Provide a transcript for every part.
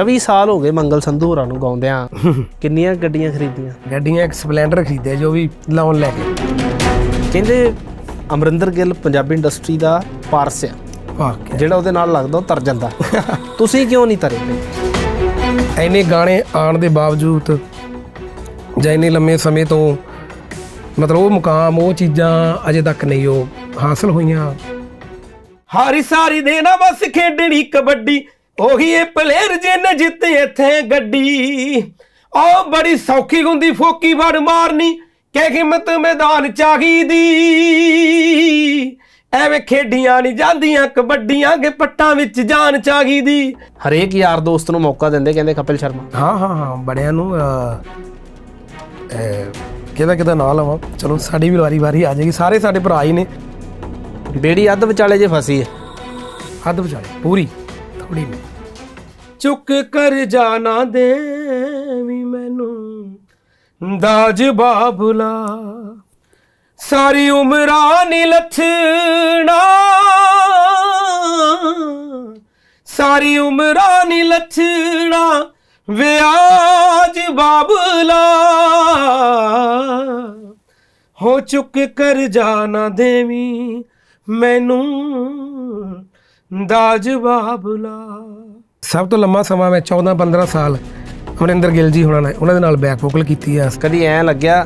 24 ਸਾਲ ਹੋ ਗਏ ਮੰਗਲ ਸੰਧੂ ਹੋਰਾਂ ਨੂੰ ਗਾਉਂਦਿਆਂ ਕਿੰਨੀਆਂ ਗੱਡੀਆਂ ਖਰੀਦੀਆਂ ਗੱਡੀਆਂ ਇੱਕ ਸਪਲੈਂਡਰ ਖਰੀਦੇ ਜੋ ਵੀ ਲੋਨ ਲੈ ਕੇ ਕਹਿੰਦੇ ਅਮਰਿੰਦਰ ਗਿੱਲ ਪੰਜਾਬੀ ਇੰਡਸਟਰੀ ਦਾ ਪਾਰਸ ਆ ਜਿਹੜਾ ਉਹਦੇ ਨਾਲ ਲੱਗਦਾ ਉਹ ਤਰ ਜਾਂਦਾ ਤੁਸੀਂ ਕਿਉਂ ਨਹੀਂ ਤਰੇ ਐਨੇ ਗਾਣੇ ਆਉਣ ਦੇ ਬਾਵਜੂਦ ਜਾਂ ਇੰਨੇ ਲੰਮੇ ਸਮੇਂ ਤੋਂ ਮਤਲਬ ਉਹ ਮੁਕਾਮ ਉਹ ਚੀਜ਼ਾਂ ਅਜੇ ਤੱਕ ਨਹੀਂ ਉਹ ਹਾਸਲ ਹੋਈਆਂ ਹਾਰੀ ਸਾਰੀ ਦੇ ਨਾ ਬਸ ਖੇਡਣੀ ਕਬੱਡੀ ਉਹੀ ਇਹ ਪਲੇਅਰ ਜੇ ਨਾ ਜਿੱਤੇ ਇੱਥੇ ਗੱਡੀ ਉਹ ਬੜੀ ਸੌਖੀ ਹੁੰਦੀ ਫੋਕੀ ਵੜ ਮਾਰਨੀ ਕਹਿ ਹਿੰਮਤ ਮੈਦਾਨ ਚਾਹੀਦੀ ਐਵੇਂ ਖੇਡੀਆਂ ਨਹੀਂ ਜਾਂਦੀਆਂ ਕਬੱਡੀਆਂ ਕੇ ਪੱਟਾਂ ਵਿੱਚ ਜਾਨ ਚਾਹੀਦੀ ਹਰੇਕ ਯਾਰ ਦੋਸਤ ਨੂੰ ਮੌਕਾ ਦਿੰਦੇ ਕਹਿੰਦੇ ਕਪਿਲ ਸ਼ਰਮਾ ਹਾਂ ਹਾਂ ਹਾਂ ਬੜਿਆਂ ਨੂੰ ਕਿਹਦਾ ਕਿਹਦਾ ਨਾਂ ਲਵਾਂ ਚਲੋ ਸਾਡੀ ਵੀ ਵਾਰੀ ਵਾਰੀ ਆ ਜਾਏਗੀ ਸਾਰੇ ਸਾਡੇ ਭਰਾ ਹੀ ਨੇ ਬੇੜੀ ਅੱਧ ਵਿਚਾਲੇ ਜੇ ਫਸੀ ਹੈ ਅੱਧ ਵਿਚਾਲੇ ਪੂਰੀ ਥੋੜੀ ਨਹੀਂ ਚੁੱਕ ਕਰ ਜਾਣਾ ਦੇਵੀ ਮੈਨੂੰ ਦਾਜ ਬਾਬੁਲਾ ਸਾਰੀ ਉਮਰਾਂ ਨੀ ਲੱਥਣਾ ਸਾਰੀ ਉਮਰਾਂ ਨੀ ਲੱਥਣਾ ਵਿਆਜ ਬਾਬੂਲਾ ਹੋ ਚੁੱਕ ਕਰ ਜਾਣਾ ਦੇਵੀ ਮੈਨੂੰ ਦਾਜ ਬਾਬੂਲਾ ਸਭ ਤੋਂ ਲੰਮਾ ਸਮਾਂ ਮੈਂ 14 15 ਸਾਲ ਅਮਰਿੰਦਰ ਗਿੱਲ ਜੀ ਹੋਣਾ ਨੇ ਉਹਨਾਂ ਦੇ ਨਾਲ ਬੈਕ ਵੋਕਲ ਕੀਤੀ ਆ ਕਦੀ ਐ ਲੱਗਿਆ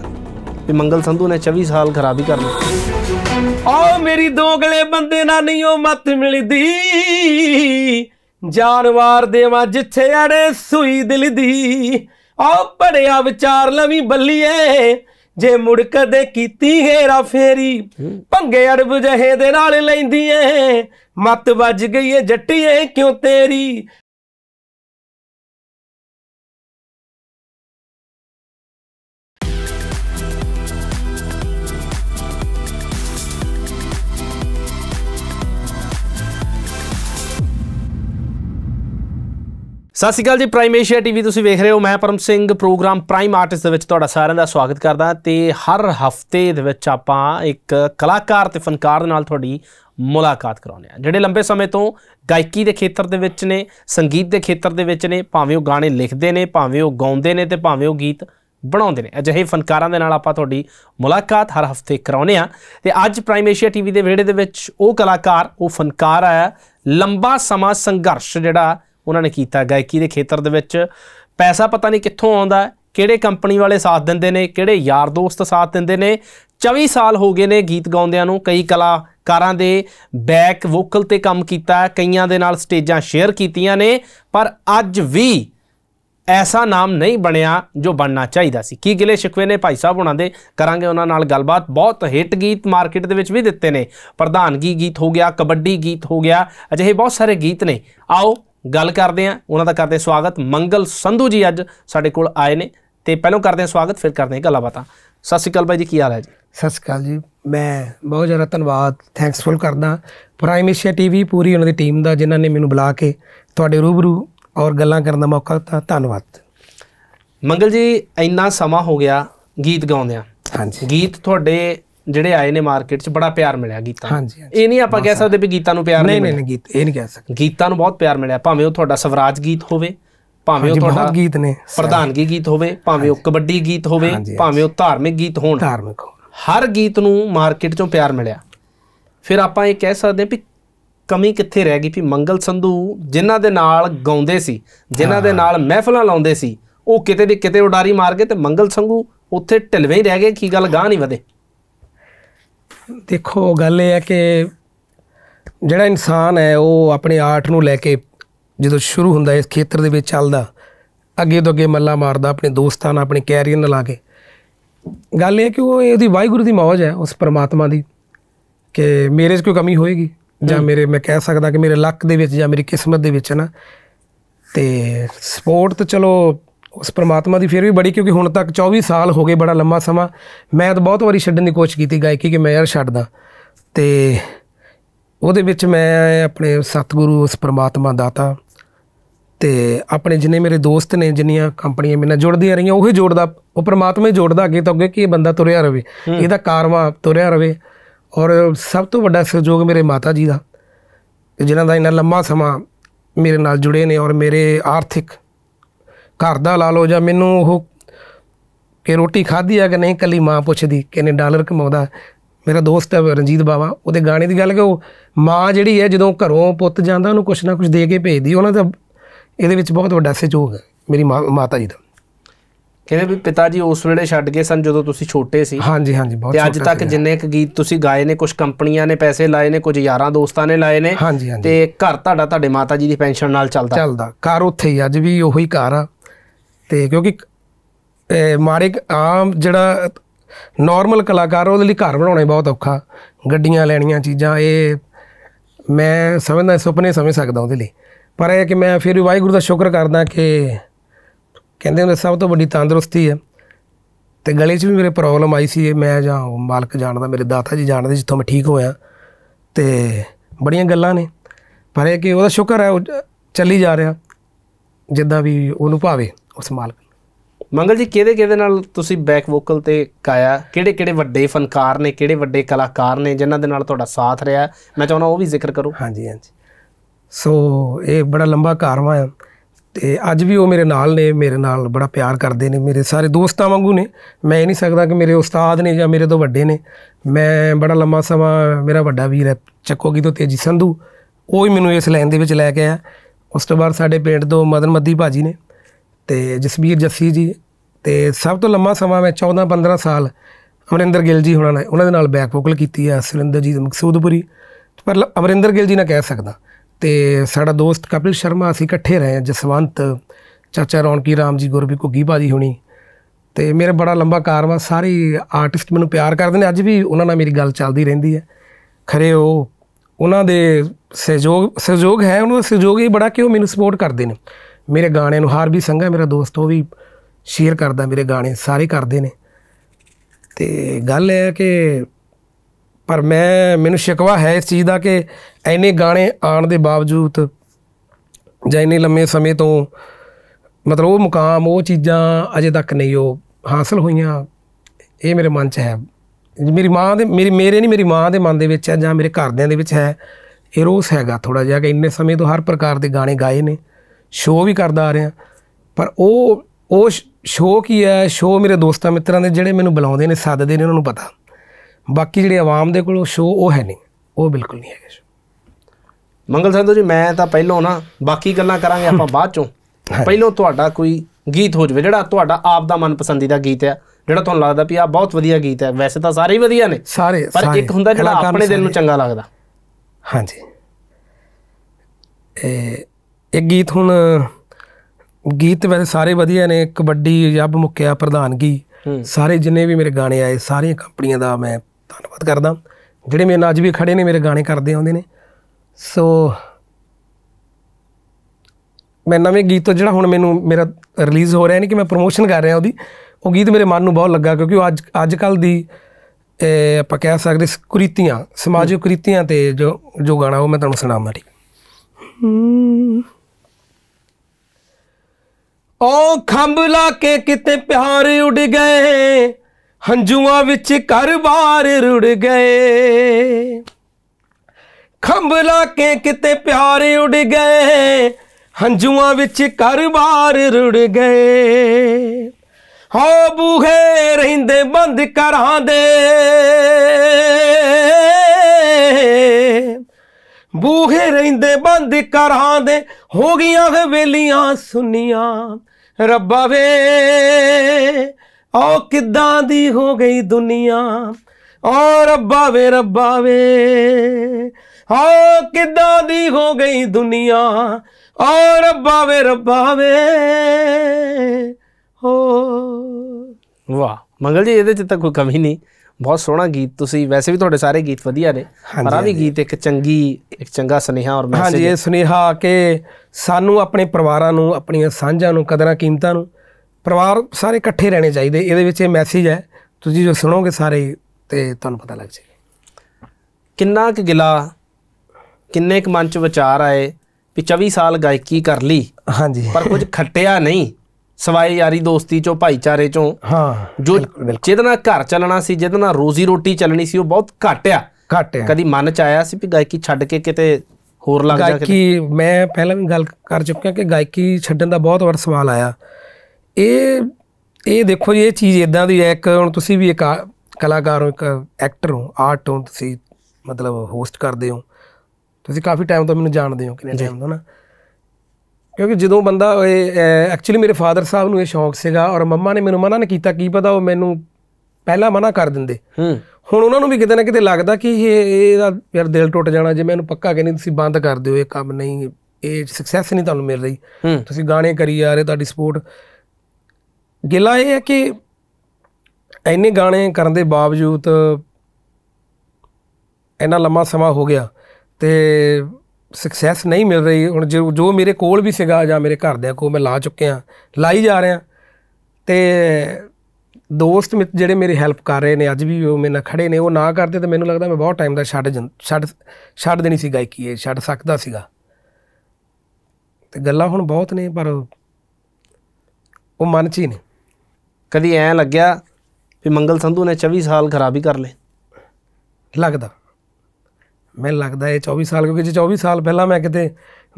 ਕਿ ਮੰਗਲ ਸੰਧੂ ਨੇ 24 ਸਾਲ ਖਰਾਬੀ ਕਰ ਲਈ ਆ ਮੇਰੀ ਦੋਗਲੇ ਬੰਦੇ ਨਾਲ ਨਹੀਂ ਉਹ ਮੱਤ ਮਿਲਦੀ ਜਾਨਵਾਰ ਦੇਵਾ ਜਿੱਥੇ ਅੜੇ ਸੂਈ ਦਿਲ ਦੀ ਆ ਪੜਿਆ ਵਿਚਾਰ ਲਵੀ ਬੱਲੀਏ ਜੇ ਮੁੜ ਕਦੇ ਕੀਤੀ ਹੈਰਾ ਫੇਰੀ ਭੰਗੇ ਅੜਬ ਜਹੇ ਦੇ ਨਾਲ ਲੈਂਦੀ ਐ ਮੱਤ ਵੱਜ ਗਈ ਏ ਜੱਟੀਏ ਕਿਉਂ ਤੇਰੀ ਸਤਿ ਸ਼੍ਰੀ ਅਕਾਲ ਜੀ ਪ੍ਰਾਈਮ ਏਸ਼ੀਆ ਟੀਵੀ ਤੁਸੀਂ ਵੇਖ ਰਹੇ ਹੋ ਮੈਂ Param Singh program prime artist ਦੇ ਵਿੱਚ ਤੁਹਾਡਾ ਸਾਰਿਆਂ ਦਾ ਸਵਾਗਤ ਕਰਦਾ ਤੇ ਹਰ ਹਫਤੇ ਦੇ ਵਿੱਚ ਆਪਾਂ ਇੱਕ ਕਲਾਕਾਰ ਤੇ ਫਨਕਾਰ ਦੇ ਨਾਲ ਤੁਹਾਡੀ ਮੁਲਾਕਾਤ ਕਰਾਉਂਦੇ ਆ ਜਿਹੜੇ ਲੰਬੇ ਸਮੇਂ ਤੋਂ ਗਾਇਕੀ ਦੇ ਖੇਤਰ ਦੇ ਵਿੱਚ ਨੇ ਸੰਗੀਤ ਦੇ ਖੇਤਰ ਦੇ ਵਿੱਚ ਨੇ ਭਾਵੇਂ ਉਹ ਗਾਣੇ ਲਿਖਦੇ ਨੇ ਭਾਵੇਂ ਉਹ ਗਾਉਂਦੇ ਨੇ ਤੇ ਭਾਵੇਂ ਉਹ ਗੀਤ ਬਣਾਉਂਦੇ ਨੇ ਅਜਿਹੇ ਫਨਕਾਰਾਂ ਦੇ ਨਾਲ ਆਪਾਂ ਤੁਹਾਡੀ ਮੁਲਾਕਾਤ ਹਰ ਹਫਤੇ ਕਰਾਉਂਦੇ ਆ ਤੇ ਅੱਜ ਪ੍ਰਾਈਮ ਏਸ਼ੀਆ ਟੀਵੀ ਦੇ ਵਿਹੜੇ ਦੇ ਵਿੱਚ ਉਹ ਕਲਾਕਾਰ ਉਹ ਫਨਕਾਰ ਆਇਆ ਲੰਬਾ ਸਮਾਂ ਸੰਘਰਸ਼ ਜਿਹੜਾ ਉਹਨਾਂ ਨੇ ਕੀਤਾ ਗਾਇਕੀ ਦੇ ਖੇਤਰ ਦੇ ਵਿੱਚ ਪੈਸਾ ਪਤਾ ਨਹੀਂ ਕਿੱਥੋਂ ਆਉਂਦਾ ਕਿਹੜੇ ਕੰਪਨੀ ਵਾਲੇ ਸਾਥ ਦਿੰਦੇ ਨੇ ਕਿਹੜੇ ਯਾਰ ਦੋਸਤ ਸਾਥ ਦਿੰਦੇ ਨੇ 24 ਸਾਲ ਹੋ ਗਏ ਨੇ ਗੀਤ ਗਾਉਂਦਿਆਂ ਨੂੰ ਕਈ ਕਲਾਕਾਰਾਂ ਦੇ ਬੈਕ ਵੋਕਲ ਤੇ ਕੰਮ ਕੀਤਾ ਕਈਆਂ ਦੇ ਨਾਲ ਸਟੇਜਾਂ ਸ਼ੇਅਰ ਕੀਤੀਆਂ ਨੇ ਪਰ ਅੱਜ ਵੀ ਐਸਾ ਨਾਮ ਨਹੀਂ ਬਣਿਆ ਜੋ ਬਣਨਾ ਚਾਹੀਦਾ ਸੀ ਕੀ ਗਿਲੇ ਸ਼ਿਕਵੇ ਨੇ ਭਾਈ ਸਾਹਿਬ ਉਹਨਾਂ ਦੇ ਕਰਾਂਗੇ ਉਹਨਾਂ ਨਾਲ ਗੱਲਬਾਤ ਬਹੁਤ ਹਿੱਟ ਗੀਤ ਮਾਰਕੀਟ ਦੇ ਵਿੱਚ ਵੀ ਦਿੱਤੇ ਨੇ ਪ੍ਰਧਾਨਗੀ ਗੀਤ ਹੋ ਗਿਆ ਕਬੱਡੀ ਗੀਤ ਹੋ ਗਿਆ ਅਜਿਹੇ ਬਹੁਤ ਸਾਰੇ ਗੀਤ ਨੇ ਆਓ ਗੱਲ ਕਰਦੇ ਆ ਉਹਨਾਂ ਦਾ ਕਰਦੇ ਸਵਾਗਤ ਮੰਗਲ ਸੰਧੂ ਜੀ ਅੱਜ ਸਾਡੇ ਕੋਲ ਆਏ ਨੇ ਤੇ ਪਹਿਲਾਂ ਕਰਦੇ ਆ ਸਵਾਗਤ ਫਿਰ ਕਰਦੇ ਆ ਬਾਤਾਂ ਸਤਿ ਸ਼੍ਰੀ ਅਕਾਲ ਬਾਈ ਜੀ ਕੀ ਹਾਲ ਹੈ ਜੀ ਸਤਿ ਸ਼੍ਰੀ ਅਕਾਲ ਜੀ ਮੈਂ ਬਹੁਤ ਜ਼ਿਆਦਾ ਧੰਨਵਾਦ ਥੈਂਕਸਫੁਲ ਕਰਦਾ ਪ੍ਰਾਈਮ ਏਸ਼ੀਆ ਟੀਵੀ ਪੂਰੀ ਉਹਨਾਂ ਦੀ ਟੀਮ ਦਾ ਜਿਨ੍ਹਾਂ ਨੇ ਮੈਨੂੰ ਬੁਲਾ ਕੇ ਤੁਹਾਡੇ ਰੂਬਰੂ ਔਰ ਗੱਲਾਂ ਕਰਨ ਦਾ ਮੌਕਾ ਦਿੱਤਾ ਧੰਨਵਾਦ ਮੰਗਲ ਜੀ ਇੰਨਾ ਸਮਾਂ ਹੋ ਗਿਆ ਗੀਤ ਗਾਉਂਦਿਆਂ ਹਾਂਜੀ ਗੀਤ ਤੁਹਾਡੇ ਜਿਹੜੇ ਆਏ ਨੇ ਮਾਰਕੀਟ 'ਚ ਬੜਾ ਪਿਆਰ ਮਿਲਿਆ ਗੀਤਾਂ ਹਾਂਜੀ ਇਹ ਨਹੀਂ ਆਪਾਂ ਕਹਿ ਸਕਦੇ ਵੀ ਗੀਤਾਂ ਨੂੰ ਪਿਆਰ ਨਹੀਂ ਨਹੀਂ ਨਹੀਂ ਗੀਤ ਇਹ ਨਹੀਂ ਕਹਿ ਸਕਦੇ ਗੀਤਾਂ ਨੂੰ ਬਹੁਤ ਪਿਆਰ ਮਿਲਿਆ ਭਾਵੇਂ ਉਹ ਤੁਹਾਡਾ ਸਵਰਾਜ ਗੀਤ ਹੋਵੇ ਭਾਵੇਂ ਉਹ ਤੁਹਾਡਾ ਗੀਤ ਨੇ ਪ੍ਰਧਾਨਗੀ ਗੀਤ ਹੋਵੇ ਭਾਵੇਂ ਉਹ ਕਬੱਡੀ ਗੀਤ ਹੋਵੇ ਭਾਵੇਂ ਉਹ ਧਾਰਮਿਕ ਗੀਤ ਹੋਣ ਧਾਰਮਿਕ ਹਰ ਗੀਤ ਨੂੰ ਮਾਰਕੀਟ 'ਚੋਂ ਪਿਆਰ ਮਿਲਿਆ ਫਿਰ ਆਪਾਂ ਇਹ ਕਹਿ ਸਕਦੇ ਹਾਂ ਵੀ ਕਮੀ ਕਿੱਥੇ ਰਹਿ ਗਈ ਵੀ ਮੰਗਲ ਸੰਧੂ ਜਿਨ੍ਹਾਂ ਦੇ ਨਾਲ ਗਾਉਂਦੇ ਸੀ ਜਿਨ੍ਹਾਂ ਦੇ ਨਾਲ ਮਹਿਫਲਾਂ ਲਾਉਂਦੇ ਸੀ ਉਹ ਕਿਤੇ ਦੀ ਕਿਤੇ ਉਡਾਰੀ ਮਾਰ ਗਏ ਤੇ ਮੰਗਲ ਸੰਧੂ ਉੱਥੇ ਢਿਲਵੇਂ ਹੀ ਰਹਿ ਗਏ ਕੀ ਗੱਲ ਗਾਹ ਨਹੀਂ ਵਧੇ ਦੇਖੋ ਗੱਲ ਇਹ ਹੈ ਕਿ ਜਿਹੜਾ ਇਨਸਾਨ ਹੈ ਉਹ ਆਪਣੇ ਆਰਟ ਨੂੰ ਲੈ ਕੇ ਜਦੋਂ ਸ਼ੁਰੂ ਹੁੰਦਾ ਇਸ ਖੇਤਰ ਦੇ ਵਿੱਚ ਚੱਲਦਾ ਅੱਗੇ ਤੋਂ ਅੱਗੇ ਮੱਲਾ ਮਾਰਦਾ ਆਪਣੇ ਦੋਸਤਾਂ ਨਾਲ ਆਪਣੇ ਕੈਰੀਅਰ ਨਾਲ ਲਾ ਕੇ ਗੱਲ ਇਹ ਕਿ ਉਹ ਇਹਦੀ ਵਾਹਿਗੁਰੂ ਦੀ ਮੌਜ ਹੈ ਉਸ ਪਰਮਾਤਮਾ ਦੀ ਕਿ ਮੇਰੇ 'ਚ ਕੋਈ ਕਮੀ ਹੋਏਗੀ ਜਾਂ ਮੇਰੇ ਮੈਂ ਕਹਿ ਸਕਦਾ ਕਿ ਮੇਰੇ ਲੱਕ ਦੇ ਵਿੱਚ ਜਾਂ ਮੇਰੀ ਕਿਸਮਤ ਦੇ ਵਿੱਚ ਨਾ ਤੇ ਸਪੋਰਟ ਤਾਂ ਚਲੋ ਉਸ ਪ੍ਰਮਾਤਮਾ ਦੀ ਫਿਰ ਵੀ ਬੜੀ ਕਿਉਂਕਿ ਹੁਣ ਤੱਕ 24 ਸਾਲ ਹੋ ਗਏ ਬੜਾ ਲੰਮਾ ਸਮਾਂ ਮੈਂ ਤਾਂ ਬਹੁਤ ਵਾਰੀ ਛੱਡਣ ਦੀ ਕੋਸ਼ਿਸ਼ ਕੀਤੀ ਗਾਇਕੀ ਕਿ ਮੈਂ ਯਾਰ ਛੱਡਦਾ ਤੇ ਉਹਦੇ ਵਿੱਚ ਮੈਂ ਆਪਣੇ ਸਤਿਗੁਰੂ ਉਸ ਪ੍ਰਮਾਤਮਾ ਦਾਤਾ ਤੇ ਆਪਣੇ ਜਿੰਨੇ ਮੇਰੇ ਦੋਸਤ ਨੇ ਜਿੰਨੀਆਂ ਕੰਪਨੀਆਂ ਮੇਰੇ ਨਾਲ ਜੁੜਦੀਆਂ ਰਹੀਆਂ ਉਹੀ ਜੋੜਦਾ ਉਹ ਪ੍ਰਮਾਤਮਾ ਹੀ ਜੋੜਦਾ ਅੱਗੇ ਤੋਂ ਅੱਗੇ ਕਿ ਇਹ ਬੰਦਾ ਤੁਰਿਆ ਰਵੇ ਇਹਦਾ ਕਾਰਵਾ ਤੁਰਿਆ ਰਵੇ ਔਰ ਸਭ ਤੋਂ ਵੱਡਾ ਸਹਿਯੋਗ ਮੇਰੇ ਮਾਤਾ ਜੀ ਦਾ ਜਿਨ੍ਹਾਂ ਦਾ ਇਹਨਾਂ ਲੰਮਾ ਸਮਾਂ ਮੇਰੇ ਨਾਲ ਜੁੜੇ ਨੇ ਔਰ ਮੇਰੇ ਆਰਥਿਕ ਘਰ ਦਾ ਲਾ ਲਓ ਜਾਂ ਮੈਨੂੰ ਉਹ ਕਿ ਰੋਟੀ ਖਾਧੀ ਆ ਕਿ ਨਹੀਂ ਕੱਲੀ ਮਾਂ ਪੁੱਛਦੀ ਕਿ ਨੇ ਡਾਲਰ ਕਮਾਉਂਦਾ ਮੇਰਾ ਦੋਸਤ ਹੈ ਰਣਜੀਤ ਬਾਵਾ ਉਹਦੇ ਗਾਣੇ ਦੀ ਗੱਲ ਕਿ ਉਹ ਮਾਂ ਜਿਹੜੀ ਹੈ ਜਦੋਂ ਘਰੋਂ ਪੁੱਤ ਜਾਂਦਾ ਉਹਨੂੰ ਕੁਛ ਨਾ ਕੁਛ ਦੇ ਕੇ ਭੇਜਦੀ ਉਹਨਾਂ ਦਾ ਇਹਦੇ ਵਿੱਚ ਬਹੁਤ ਵੱਡਾ ਸਹਿਯੋਗ ਹੈ ਮੇਰੀ ਮਾਤਾ ਜੀ ਦਾ ਕਹਿੰਦੇ ਵੀ ਪਿਤਾ ਜੀ ਉਸ ਵੇਲੇ ਛੱਡ ਗਏ ਸਨ ਜਦੋਂ ਤੁਸੀਂ ਛੋਟੇ ਸੀ ਹਾਂਜੀ ਹਾਂਜੀ ਬਹੁਤ ਤੇ ਅੱਜ ਤੱਕ ਜਿੰਨੇ ਕ ਗੀਤ ਤੁਸੀਂ ਗਾਏ ਨੇ ਕੁਝ ਕੰਪਨੀਆਂ ਨੇ ਪੈਸੇ ਲਾਏ ਨੇ ਕੁਝ ਯਾਰਾਂ ਦੋਸਤਾਂ ਨੇ ਲਾਏ ਨੇ ਤੇ ਘਰ ਤੁਹਾਡਾ ਤੁਹਾਡੇ ਮਾਤਾ ਜੀ ਦੀ ਪੈਨਸ਼ਨ ਨਾਲ ਚੱਲਦਾ ਚੱਲਦਾ ਘਰ ਉੱਥੇ ਹੀ ਅੱਜ ਵੀ ਉਹੀ ਘਰ ਆ ਤੇ ਕਿਉਂਕਿ ਮਾਰੇ ਆਮ ਜਿਹੜਾ ਨਾਰਮਲ ਕਲਾਕਾਰ ਉਹਦੇ ਲਈ ਘਰ ਬਣਾਉਣੇ ਬਹੁਤ ਔਖਾ ਗੱਡੀਆਂ ਲੈਣੀਆਂ ਚੀਜ਼ਾਂ ਇਹ ਮੈਂ ਸਮਝਦਾ ਸੁਪਨੇ ਸਮਝ ਸਕਦਾ ਉਹਦੇ ਲਈ ਪਰ ਇਹ ਕਿ ਮੈਂ ਫਿਰ ਵੀ ਵਾਹਿਗੁਰੂ ਦਾ ਸ਼ੁਕਰ ਕਰਦਾ ਕਿ ਕਹਿੰਦੇ ਹੁੰਦੇ ਸਭ ਤੋਂ ਵੱਡੀ ਤੰਦਰੁਸਤੀ ਹੈ ਤੇ ਗਲੇ 'ਚ ਵੀ ਮੇਰੇ ਪ੍ਰੋਬਲਮ ਆਈ ਸੀ ਮੈਂ ਜਾਂ ਮਾਲਕ ਜਾਣਦਾ ਮੇਰੇ ਦਾਤਾ ਜੀ ਜਾਣਦੇ ਜਿੱਥੋਂ ਮੈਂ ਠੀਕ ਹੋਇਆ ਤੇ ਬੜੀਆਂ ਗੱਲਾਂ ਨੇ ਪਰ ਇਹ ਕਿ ਉਹਦਾ ਸ਼ੁਕਰ ਹੈ ਚੱਲੀ ਜਾ ਰਿਹਾ ਜਿੱਦਾਂ ਵੀ ਉਹਨੂੰ ਭਾਵੇ ਉਸ ਮਾਲਕ ਮੰਗਲ ਜੀ ਕਿਹਦੇ ਕਿਹਦੇ ਨਾਲ ਤੁਸੀਂ ਬੈਕ ਵੋਕਲ ਤੇ ਕਾਇਆ ਕਿਹੜੇ ਕਿਹੜੇ ਵੱਡੇ ਫਨਕਾਰ ਨੇ ਕਿਹੜੇ ਵੱਡੇ ਕਲਾਕਾਰ ਨੇ ਜਿਨ੍ਹਾਂ ਦੇ ਨਾਲ ਤੁਹਾਡਾ ਸਾਥ ਰਿਹਾ ਮੈਂ ਚਾਹੁੰਦਾ ਉਹ ਵੀ ਜ਼ਿਕਰ ਕਰੋ ਹਾਂਜੀ ਹਾਂਜੀ ਸੋ ਇਹ ਬੜਾ ਲੰਬਾ ਕਾਰਵਾ ਹੈ ਤੇ ਅੱਜ ਵੀ ਉਹ ਮੇਰੇ ਨਾਲ ਨੇ ਮੇਰੇ ਨਾਲ ਬੜਾ ਪਿਆਰ ਕਰਦੇ ਨੇ ਮੇਰੇ ਸਾਰੇ ਦੋਸਤਾਂ ਵਾਂਗੂ ਨੇ ਮੈਂ ਇਹ ਨਹੀਂ ਸਕਦਾ ਕਿ ਮੇਰੇ ਉਸਤਾਦ ਨੇ ਜਾਂ ਮੇਰੇ ਤੋਂ ਵੱਡੇ ਨੇ ਮੈਂ ਬੜਾ ਲੰਮਾ ਸਮਾਂ ਮੇਰਾ ਵੱਡਾ ਵੀਰ ਹੈ ਚੱਕੋਗੀ ਤੋਂ ਤੇਜੀ ਸੰਧੂ ਉਹ ਹੀ ਮੈਨੂੰ ਇਸ ਲਾਈਨ ਦੇ ਵਿੱਚ ਲੈ ਕੇ ਆਇਆ ਉਸ ਤੋਂ ਬਾਅਦ ਸਾਡੇ ਪਿੰਡ ਤੋਂ ਮਦਨ ਮੱਦੀ ਭਾਜੀ ਨੇ ਤੇ ਜਸਬੀਰ ਜੱਸੀ ਜੀ ਤੇ ਸਭ ਤੋਂ ਲੰਮਾ ਸਮਾਂ ਮੈਂ 14-15 ਸਾਲ ਅਮਰਿੰਦਰ ਗਿੱਲ ਜੀ ਹੁਣਾਂ ਨੇ ਉਹਨਾਂ ਦੇ ਨਾਲ ਬੈਕ ਵੋਕਲ ਕੀਤੀ ਹੈ ਸੁਰਿੰਦਰ ਜੀ ਮਕਸੂਦਪੁਰੀ ਪਰ ਅਮਰਿੰਦਰ ਗਿੱਲ ਜੀ ਨਾ ਕਹਿ ਸਕਦਾ ਤੇ ਸਾਡਾ ਦੋਸਤ ਕਪਿਲ ਸ਼ਰਮਾ ਅਸੀਂ ਇਕੱਠੇ ਰਹੇ ਹਾਂ ਜਸਵੰਤ ਚਾਚਾ ਰੌਣਕੀ ਰਾਮ ਜੀ ਗੁਰਬੀ ਘੁੱਗੀ ਬਾਜੀ ਹੁਣੀ ਤੇ ਮੇਰੇ ਬੜਾ ਲੰਬਾ ਕਾਰਵਾ ਸਾਰੇ ਆਰਟਿਸਟ ਮੈਨੂੰ ਪਿਆਰ ਕਰਦੇ ਨੇ ਅੱਜ ਵੀ ਉਹਨਾਂ ਨਾਲ ਮੇਰੀ ਗੱਲ ਚੱਲਦੀ ਰਹਿੰਦੀ ਹੈ ਖਰੇ ਉਹ ਉਹਨਾਂ ਦੇ ਸਹਿਯੋਗ ਸਹਿਯੋਗ ਹੈ ਉਹਨਾਂ ਦਾ ਸਹਿਯੋਗ ਹੀ ਬੜਾ ਕਿ ਉਹ ਮੈਨੂੰ ਸਪੋਰਟ ਕਰਦੇ ਨੇ ਮੇਰੇ ਗਾਣੇ ਨੂੰ ਹਰ ਵੀ ਸੰਘਾ ਮੇਰਾ ਦੋਸਤ ਉਹ ਵੀ ਸ਼ੇਅਰ ਕਰਦਾ ਮੇਰੇ ਗਾਣੇ ਸਾਰੇ ਕਰਦੇ ਨੇ ਤੇ ਗੱਲ ਇਹ ਹੈ ਕਿ ਪਰ ਮੈਂ ਮੈਨੂੰ ਸ਼ਿਕਵਾ ਹੈ ਇਸ ਚੀਜ਼ ਦਾ ਕਿ ਐਨੇ ਗਾਣੇ ਆਉਣ ਦੇ ਬਾਵਜੂਦ ਜਾਂ ਇੰਨੇ ਲੰਮੇ ਸਮੇਂ ਤੋਂ ਮਤਲਬ ਉਹ ਮੁਕਾਮ ਉਹ ਚੀਜ਼ਾਂ ਅਜੇ ਤੱਕ ਨਹੀਂ ਉਹ ਹਾਸਲ ਹੋਈਆਂ ਇਹ ਮੇਰੇ ਮਨ 'ਚ ਹੈ ਮੇਰੀ ਮਾਂ ਦੇ ਮੇਰੀ ਮੇਰੇ ਨਹੀਂ ਮੇਰੀ ਮਾਂ ਦੇ ਮਨ ਦੇ ਵਿੱਚ ਹੈ ਜਾਂ ਮੇਰੇ ਘਰਦਿਆਂ ਦੇ ਵਿੱਚ ਹੈ ਇਹ ਰੋਸ ਹੈਗਾ ਥੋੜਾ ਜਿਹਾ ਕਿ ਇੰਨੇ ਸਮੇਂ ਤੋਂ ਹਰ ਪ੍ਰਕਾਰ ਦੇ ਗਾਣੇ ਗਾਏ ਨੇ ਸ਼ੋਅ ਵੀ ਕਰਦਾ ਆ ਰਿਹਾ ਪਰ ਉਹ ਉਹ ਸ਼ੋਅ ਕੀ ਹੈ ਸ਼ੋਅ ਮੇਰੇ ਦੋਸਤਾਂ ਮਿੱਤਰਾਂ ਦੇ ਜਿਹੜੇ ਮੈਨੂੰ ਬੁਲਾਉਂਦੇ ਨੇ ਸੱਦਦੇ ਨੇ ਉਹਨਾਂ ਨੂੰ ਪਤਾ ਬਾਕੀ ਜਿਹੜੇ ਆਵਾਮ ਦੇ ਕੋਲ ਉਹ ਸ਼ੋਅ ਉਹ ਹੈ ਨਹੀਂ ਉਹ ਬਿਲਕੁਲ ਨਹੀਂ ਹੈਗਾ ਮੰਗਲ ਸੰਧੂ ਜੀ ਮੈਂ ਤਾਂ ਪਹਿਲਾਂ ਨਾ ਬਾਕੀ ਗੱਲਾਂ ਕਰਾਂਗੇ ਆਪਾਂ ਬਾਅਦ ਚੋਂ ਪਹਿਲਾਂ ਤੁਹਾਡਾ ਕੋਈ ਗੀਤ ਹੋ ਜਵੇ ਜਿਹੜਾ ਤੁਹਾਡਾ ਆਪ ਦਾ ਮਨਪਸੰਦੀਦਾ ਗੀਤ ਹੈ ਜਿਹੜਾ ਤੁਹਾਨੂੰ ਲੱਗਦਾ ਵੀ ਆ ਬਹੁਤ ਵਧੀਆ ਗੀਤ ਹੈ ਵੈਸੇ ਤਾਂ ਸਾਰੇ ਹੀ ਵਧੀਆ ਨੇ ਸਾਰੇ ਪਰ ਇੱਕ ਹੁੰਦਾ ਜਿਹੜਾ ਆਪਣੇ ਦਿਲ ਨੂੰ ਚੰਗਾ ਲੱਗਦਾ ਹਾਂਜੀ ਇਹ ਇਹ ਗੀਤ ਹੁਣ ਗੀਤ ਵੈਸੇ ਸਾਰੇ ਵਧੀਆ ਨੇ ਕਬੱਡੀ ਜੱਬ ਮੁੱਕਿਆ ਪ੍ਰਧਾਨਗੀ ਸਾਰੇ ਜਿੰਨੇ ਵੀ ਮੇਰੇ ਗਾਣੇ ਆਏ ਸਾਰੀਆਂ ਕੰਪਨੀਆਂ ਦਾ ਮੈਂ ਧੰਨਵਾਦ ਕਰਦਾ ਜਿਹੜੇ ਮੇਰੇ ਨਾਲ ਅੱਜ ਵੀ ਖੜੇ ਨੇ ਮੇਰੇ ਗਾਣੇ ਕਰਦੇ ਆਉਂਦੇ ਨੇ ਸੋ ਮੈਂ ਨਵੇਂ ਗੀਤ ਤੋਂ ਜਿਹੜਾ ਹੁਣ ਮੈਨੂੰ ਮੇਰਾ ਰਿਲੀਜ਼ ਹੋ ਰਿਹਾ ਨਹੀਂ ਕਿ ਮੈਂ ਪ੍ਰੋਮੋਸ਼ਨ ਕਰ ਰਿਹਾ ਉਹਦੀ ਉਹ ਗੀਤ ਮੇਰੇ ਮਨ ਨੂੰ ਬਹੁਤ ਲੱਗਾ ਕਿਉਂਕਿ ਉਹ ਅੱਜ ਅੱਜ ਕੱਲ ਦੀ ਆਪਾਂ ਕਹਿ ਸਕਦੇ ਕੁਰੀਤੀਆਂ ਸਮਾਜਿਕ ਕੁਰੀਤੀਆਂ ਤੇ ਜੋ ਜੋ ਗਾਣਾ ਉਹ ਮੈਂ ਤੁਹਾਨੂੰ ਸੁਣਾਵਾਂ ਠੀਕ ਹੂੰ ਓ ਖੰਭ ਲਾ ਕੇ ਕਿਤੇ ਪਿਆਰ ਉੱਡ ਗਏ ਹੰਝੂਆਂ ਵਿੱਚ ਕਰਵਾਰ ਰੁੜ ਗਏ ਖੰਭ ਲਾ ਕੇ ਕਿਤੇ ਪਿਆਰ ਉੱਡ ਗਏ ਹੰਝੂਆਂ ਵਿੱਚ ਕਰਵਾਰ ਰੁੜ ਗਏ ਹੋ ਬੂਹੇ ਰਹਿੰਦੇ ਬੰਦ ਕਰਾਂ ਦੇ ਬੂਹੇ ਰਹਿੰਦੇ ਬੰਦ ਕਰਾਂ ਦੇ ਹੋ ਗਈਆਂ ਵੇ ਵੇਲੀਆਂ ਸੁਨੀਆਂ ਰੱਬਾ ਵੇ ਓ ਕਿੱਦਾਂ ਦੀ ਹੋ ਗਈ ਦੁਨੀਆ ਓ ਰੱਬਾ ਵੇ ਰੱਬਾ ਵੇ ਓ ਕਿੱਦਾਂ ਦੀ ਹੋ ਗਈ ਦੁਨੀਆ ਓ ਰੱਬਾ ਵੇ ਰੱਬਾ ਵੇ ਹੋ ਵਾਹ ਮੰਗਲ ਜੀ ਇਹਦੇ ਚ ਤਾਂ ਕੋਈ ਕਮੀ ਨਹੀਂ ਬਹੁਤ ਸੋਹਣਾ ਗੀਤ ਤੁਸੀਂ ਵੈਸੇ ਵੀ ਤੁਹਾਡੇ ਸਾਰੇ ਗੀਤ ਵਧੀਆ ਨੇ ਪਰ ਆ ਵੀ ਗੀਤ ਇੱਕ ਚੰਗੀ ਇੱਕ ਚੰਗਾ ਸੁਨੇਹਾ ਔਰ ਮੈਸੇਜ ਹਾਂਜੀ ਇਹ ਸੁਨੇਹਾ ਕਿ ਸਾਨੂੰ ਆਪਣੇ ਪਰਿਵਾਰਾਂ ਨੂੰ ਆਪਣੀਆਂ ਸਾਂਝਾਂ ਨੂੰ ਕਦਰਾਂ ਕੀਮਤਾਂ ਨੂੰ ਪਰਿਵਾਰ ਸਾਰੇ ਇਕੱਠੇ ਰਹਿਣੇ ਚਾਹੀਦੇ ਇਹਦੇ ਵਿੱਚ ਇਹ ਮੈਸੇਜ ਹੈ ਤੁਸੀਂ ਜੋ ਸੁਣੋਗੇ ਸਾਰੇ ਤੇ ਤੁਹਾਨੂੰ ਪਤਾ ਲੱਗ ਜਾਏਗਾ ਕਿੰਨਾ ਕੁ ਗਿਲਾ ਕਿੰਨੇ ਕੁ ਮਨ ਚ ਵਿਚਾਰ ਆਏ ਵੀ 24 ਸਾਲ ਗਾਇਕੀ ਕਰ ਲਈ ਹਾਂਜੀ ਪਰ ਕੁਝ ਖੱਟਿਆ ਨਹੀਂ ਸਵਾਏ ਯਾਰੀ ਦੋਸਤੀ ਚੋਂ ਭਾਈਚਾਰੇ ਚੋਂ ਹਾਂ ਜੋ ਜਿਹਦੇ ਨਾਲ ਘਰ ਚੱਲਣਾ ਸੀ ਜਿਹਦੇ ਨਾਲ ਰੋਜ਼ੀ ਰੋਟੀ ਚੱਲਣੀ ਸੀ ਉਹ ਬਹੁਤ ਘਟਿਆ ਘਟਿਆ ਕਦੀ ਮਨ ਚ ਆਇਆ ਸੀ ਵੀ ਗਾਇਕੀ ਛੱਡ ਕੇ ਕਿਤੇ ਹੋਰ ਲੱਗ ਜਾ ਗਾਇਕੀ ਮੈਂ ਪਹਿਲਾਂ ਵੀ ਗੱਲ ਕਰ ਚੁੱਕਿਆ ਕਿ ਗਾਇਕੀ ਛੱਡਣ ਦਾ ਬਹੁਤ ਵਾਰ ਸਵਾਲ ਆਇਆ ਇਹ ਇਹ ਦੇਖੋ ਜੀ ਇਹ ਚੀਜ਼ ਇਦਾਂ ਦੀ ਹੈ ਇੱਕ ਹੁਣ ਤੁਸੀਂ ਵੀ ਇੱਕ ਕਲਾਕਾਰ ਹੋ ਇੱਕ ਐਕਟਰ ਹੋ ਆਰਟ ਹੋ ਤੁਸੀਂ ਮਤਲਬ ਹੋਸਟ ਕਰਦੇ ਹੋ ਤੁਸੀਂ ਕਾਫੀ ਟਾਈਮ ਤੋਂ ਮੈਨੂੰ ਜਾਣਦੇ ਹੋ ਕਿੰਨੇ ਟਾਈਮ ਤੋਂ ਨਾ ਕਿਉਂਕਿ ਜਦੋਂ ਬੰਦਾ ਇਹ ਐਕਚੁਅਲੀ ਮੇਰੇ ਫਾਦਰ ਸਾਹਿਬ ਨੂੰ ਇਹ ਸ਼ੌਂਕ ਸੀਗਾ ਔਰ ਮੰਮਾ ਨੇ ਮੈਨੂੰ ਮਨਾ ਨਹੀਂ ਕੀਤਾ ਕੀ ਪਤਾ ਉਹ ਮੈਨੂੰ ਪਹਿਲਾਂ ਮਨਾ ਕਰ ਦਿੰਦੇ ਹੁਣ ਉਹਨਾਂ ਨੂੰ ਵੀ ਕਿਤੇ ਨਾ ਕਿਤੇ ਲੱਗਦਾ ਕਿ ਇਹ ਇਹਦਾ ਯਾਰ ਦਿਲ ਟੁੱਟ ਜਾਣਾ ਜੇ ਮੈਂ ਇਹਨੂੰ ਪੱਕਾ ਕਹਿੰਦੀ ਤੁਸੀਂ ਬੰਦ ਕਰ ਦਿਓ ਇਹ ਕੰਮ ਨਹੀਂ ਇਹ ਸਕਸੈਸ ਨਹੀਂ ਤੁਹਾਨੂੰ ਮਿਲ ਰਹੀ ਤੁਸੀਂ ਗਾਣੇ ਕਰੀ ਜਾ ਰਹੇ ਤੁਹਾਡੀ ਸਪੋਰਟ ਗਿਲਾ ਇਹ ਹੈ ਕਿ ਇੰਨੇ ਗਾਣੇ ਕਰਨ ਦੇ ਬਾਵਜੂਦ ਇੰਨਾ ਲੰਮਾ ਸਮਾਂ ਹੋ ਗਿਆ ਤੇ ਸਕਸੈਸ ਨਹੀਂ ਮਿਲ ਰਹੀ ਹੁਣ ਜੋ ਜੋ ਮੇਰੇ ਕੋਲ ਵੀ ਸਿਗਾ ਜਾਂ ਮੇਰੇ ਘਰਦਿਆਂ ਕੋਲ ਮੈਂ ਲਾ ਚੁੱਕਿਆ ਲਾਈ ਜਾ ਰਿਹਾ ਤੇ ਦੋਸਤ ਮਿੱਤ ਜਿਹੜੇ ਮੇਰੀ ਹੈਲਪ ਕਰ ਰਹੇ ਨੇ ਅੱਜ ਵੀ ਉਹ ਮੇਰੇ ਨਾਲ ਖੜੇ ਨੇ ਉਹ ਨਾ ਕਰਦੇ ਤਾਂ ਮੈਨੂੰ ਲੱਗਦਾ ਮੈਂ ਬਹੁਤ ਟਾਈਮ ਦਾ ਛੱਡ ਛੱਡ ਛੱਡ ਦੇਣੀ ਸੀ ਗਾਇਕੀ ਇਹ ਛੱਡ ਸਕਦਾ ਸੀਗਾ ਤੇ ਗੱਲਾਂ ਹੁਣ ਬਹੁਤ ਨੇ ਪਰ ਉਹ ਮਨ 'ਚ ਹੀ ਨੇ ਕਦੀ ਐ ਲੱਗਿਆ ਵੀ ਮੰਗਲ ਸੰਧੂ ਨੇ 24 ਸਾਲ ਖਰਾਬੀ ਕਰ ਲਏ ਲੱਗਦਾ ਮੈਨੂੰ ਲੱਗਦਾ ਇਹ 24 ਸਾਲ ਕਿਉਂਕਿ ਜੇ 24 ਸਾਲ ਪਹਿਲਾਂ ਮੈਂ ਕਿਤੇ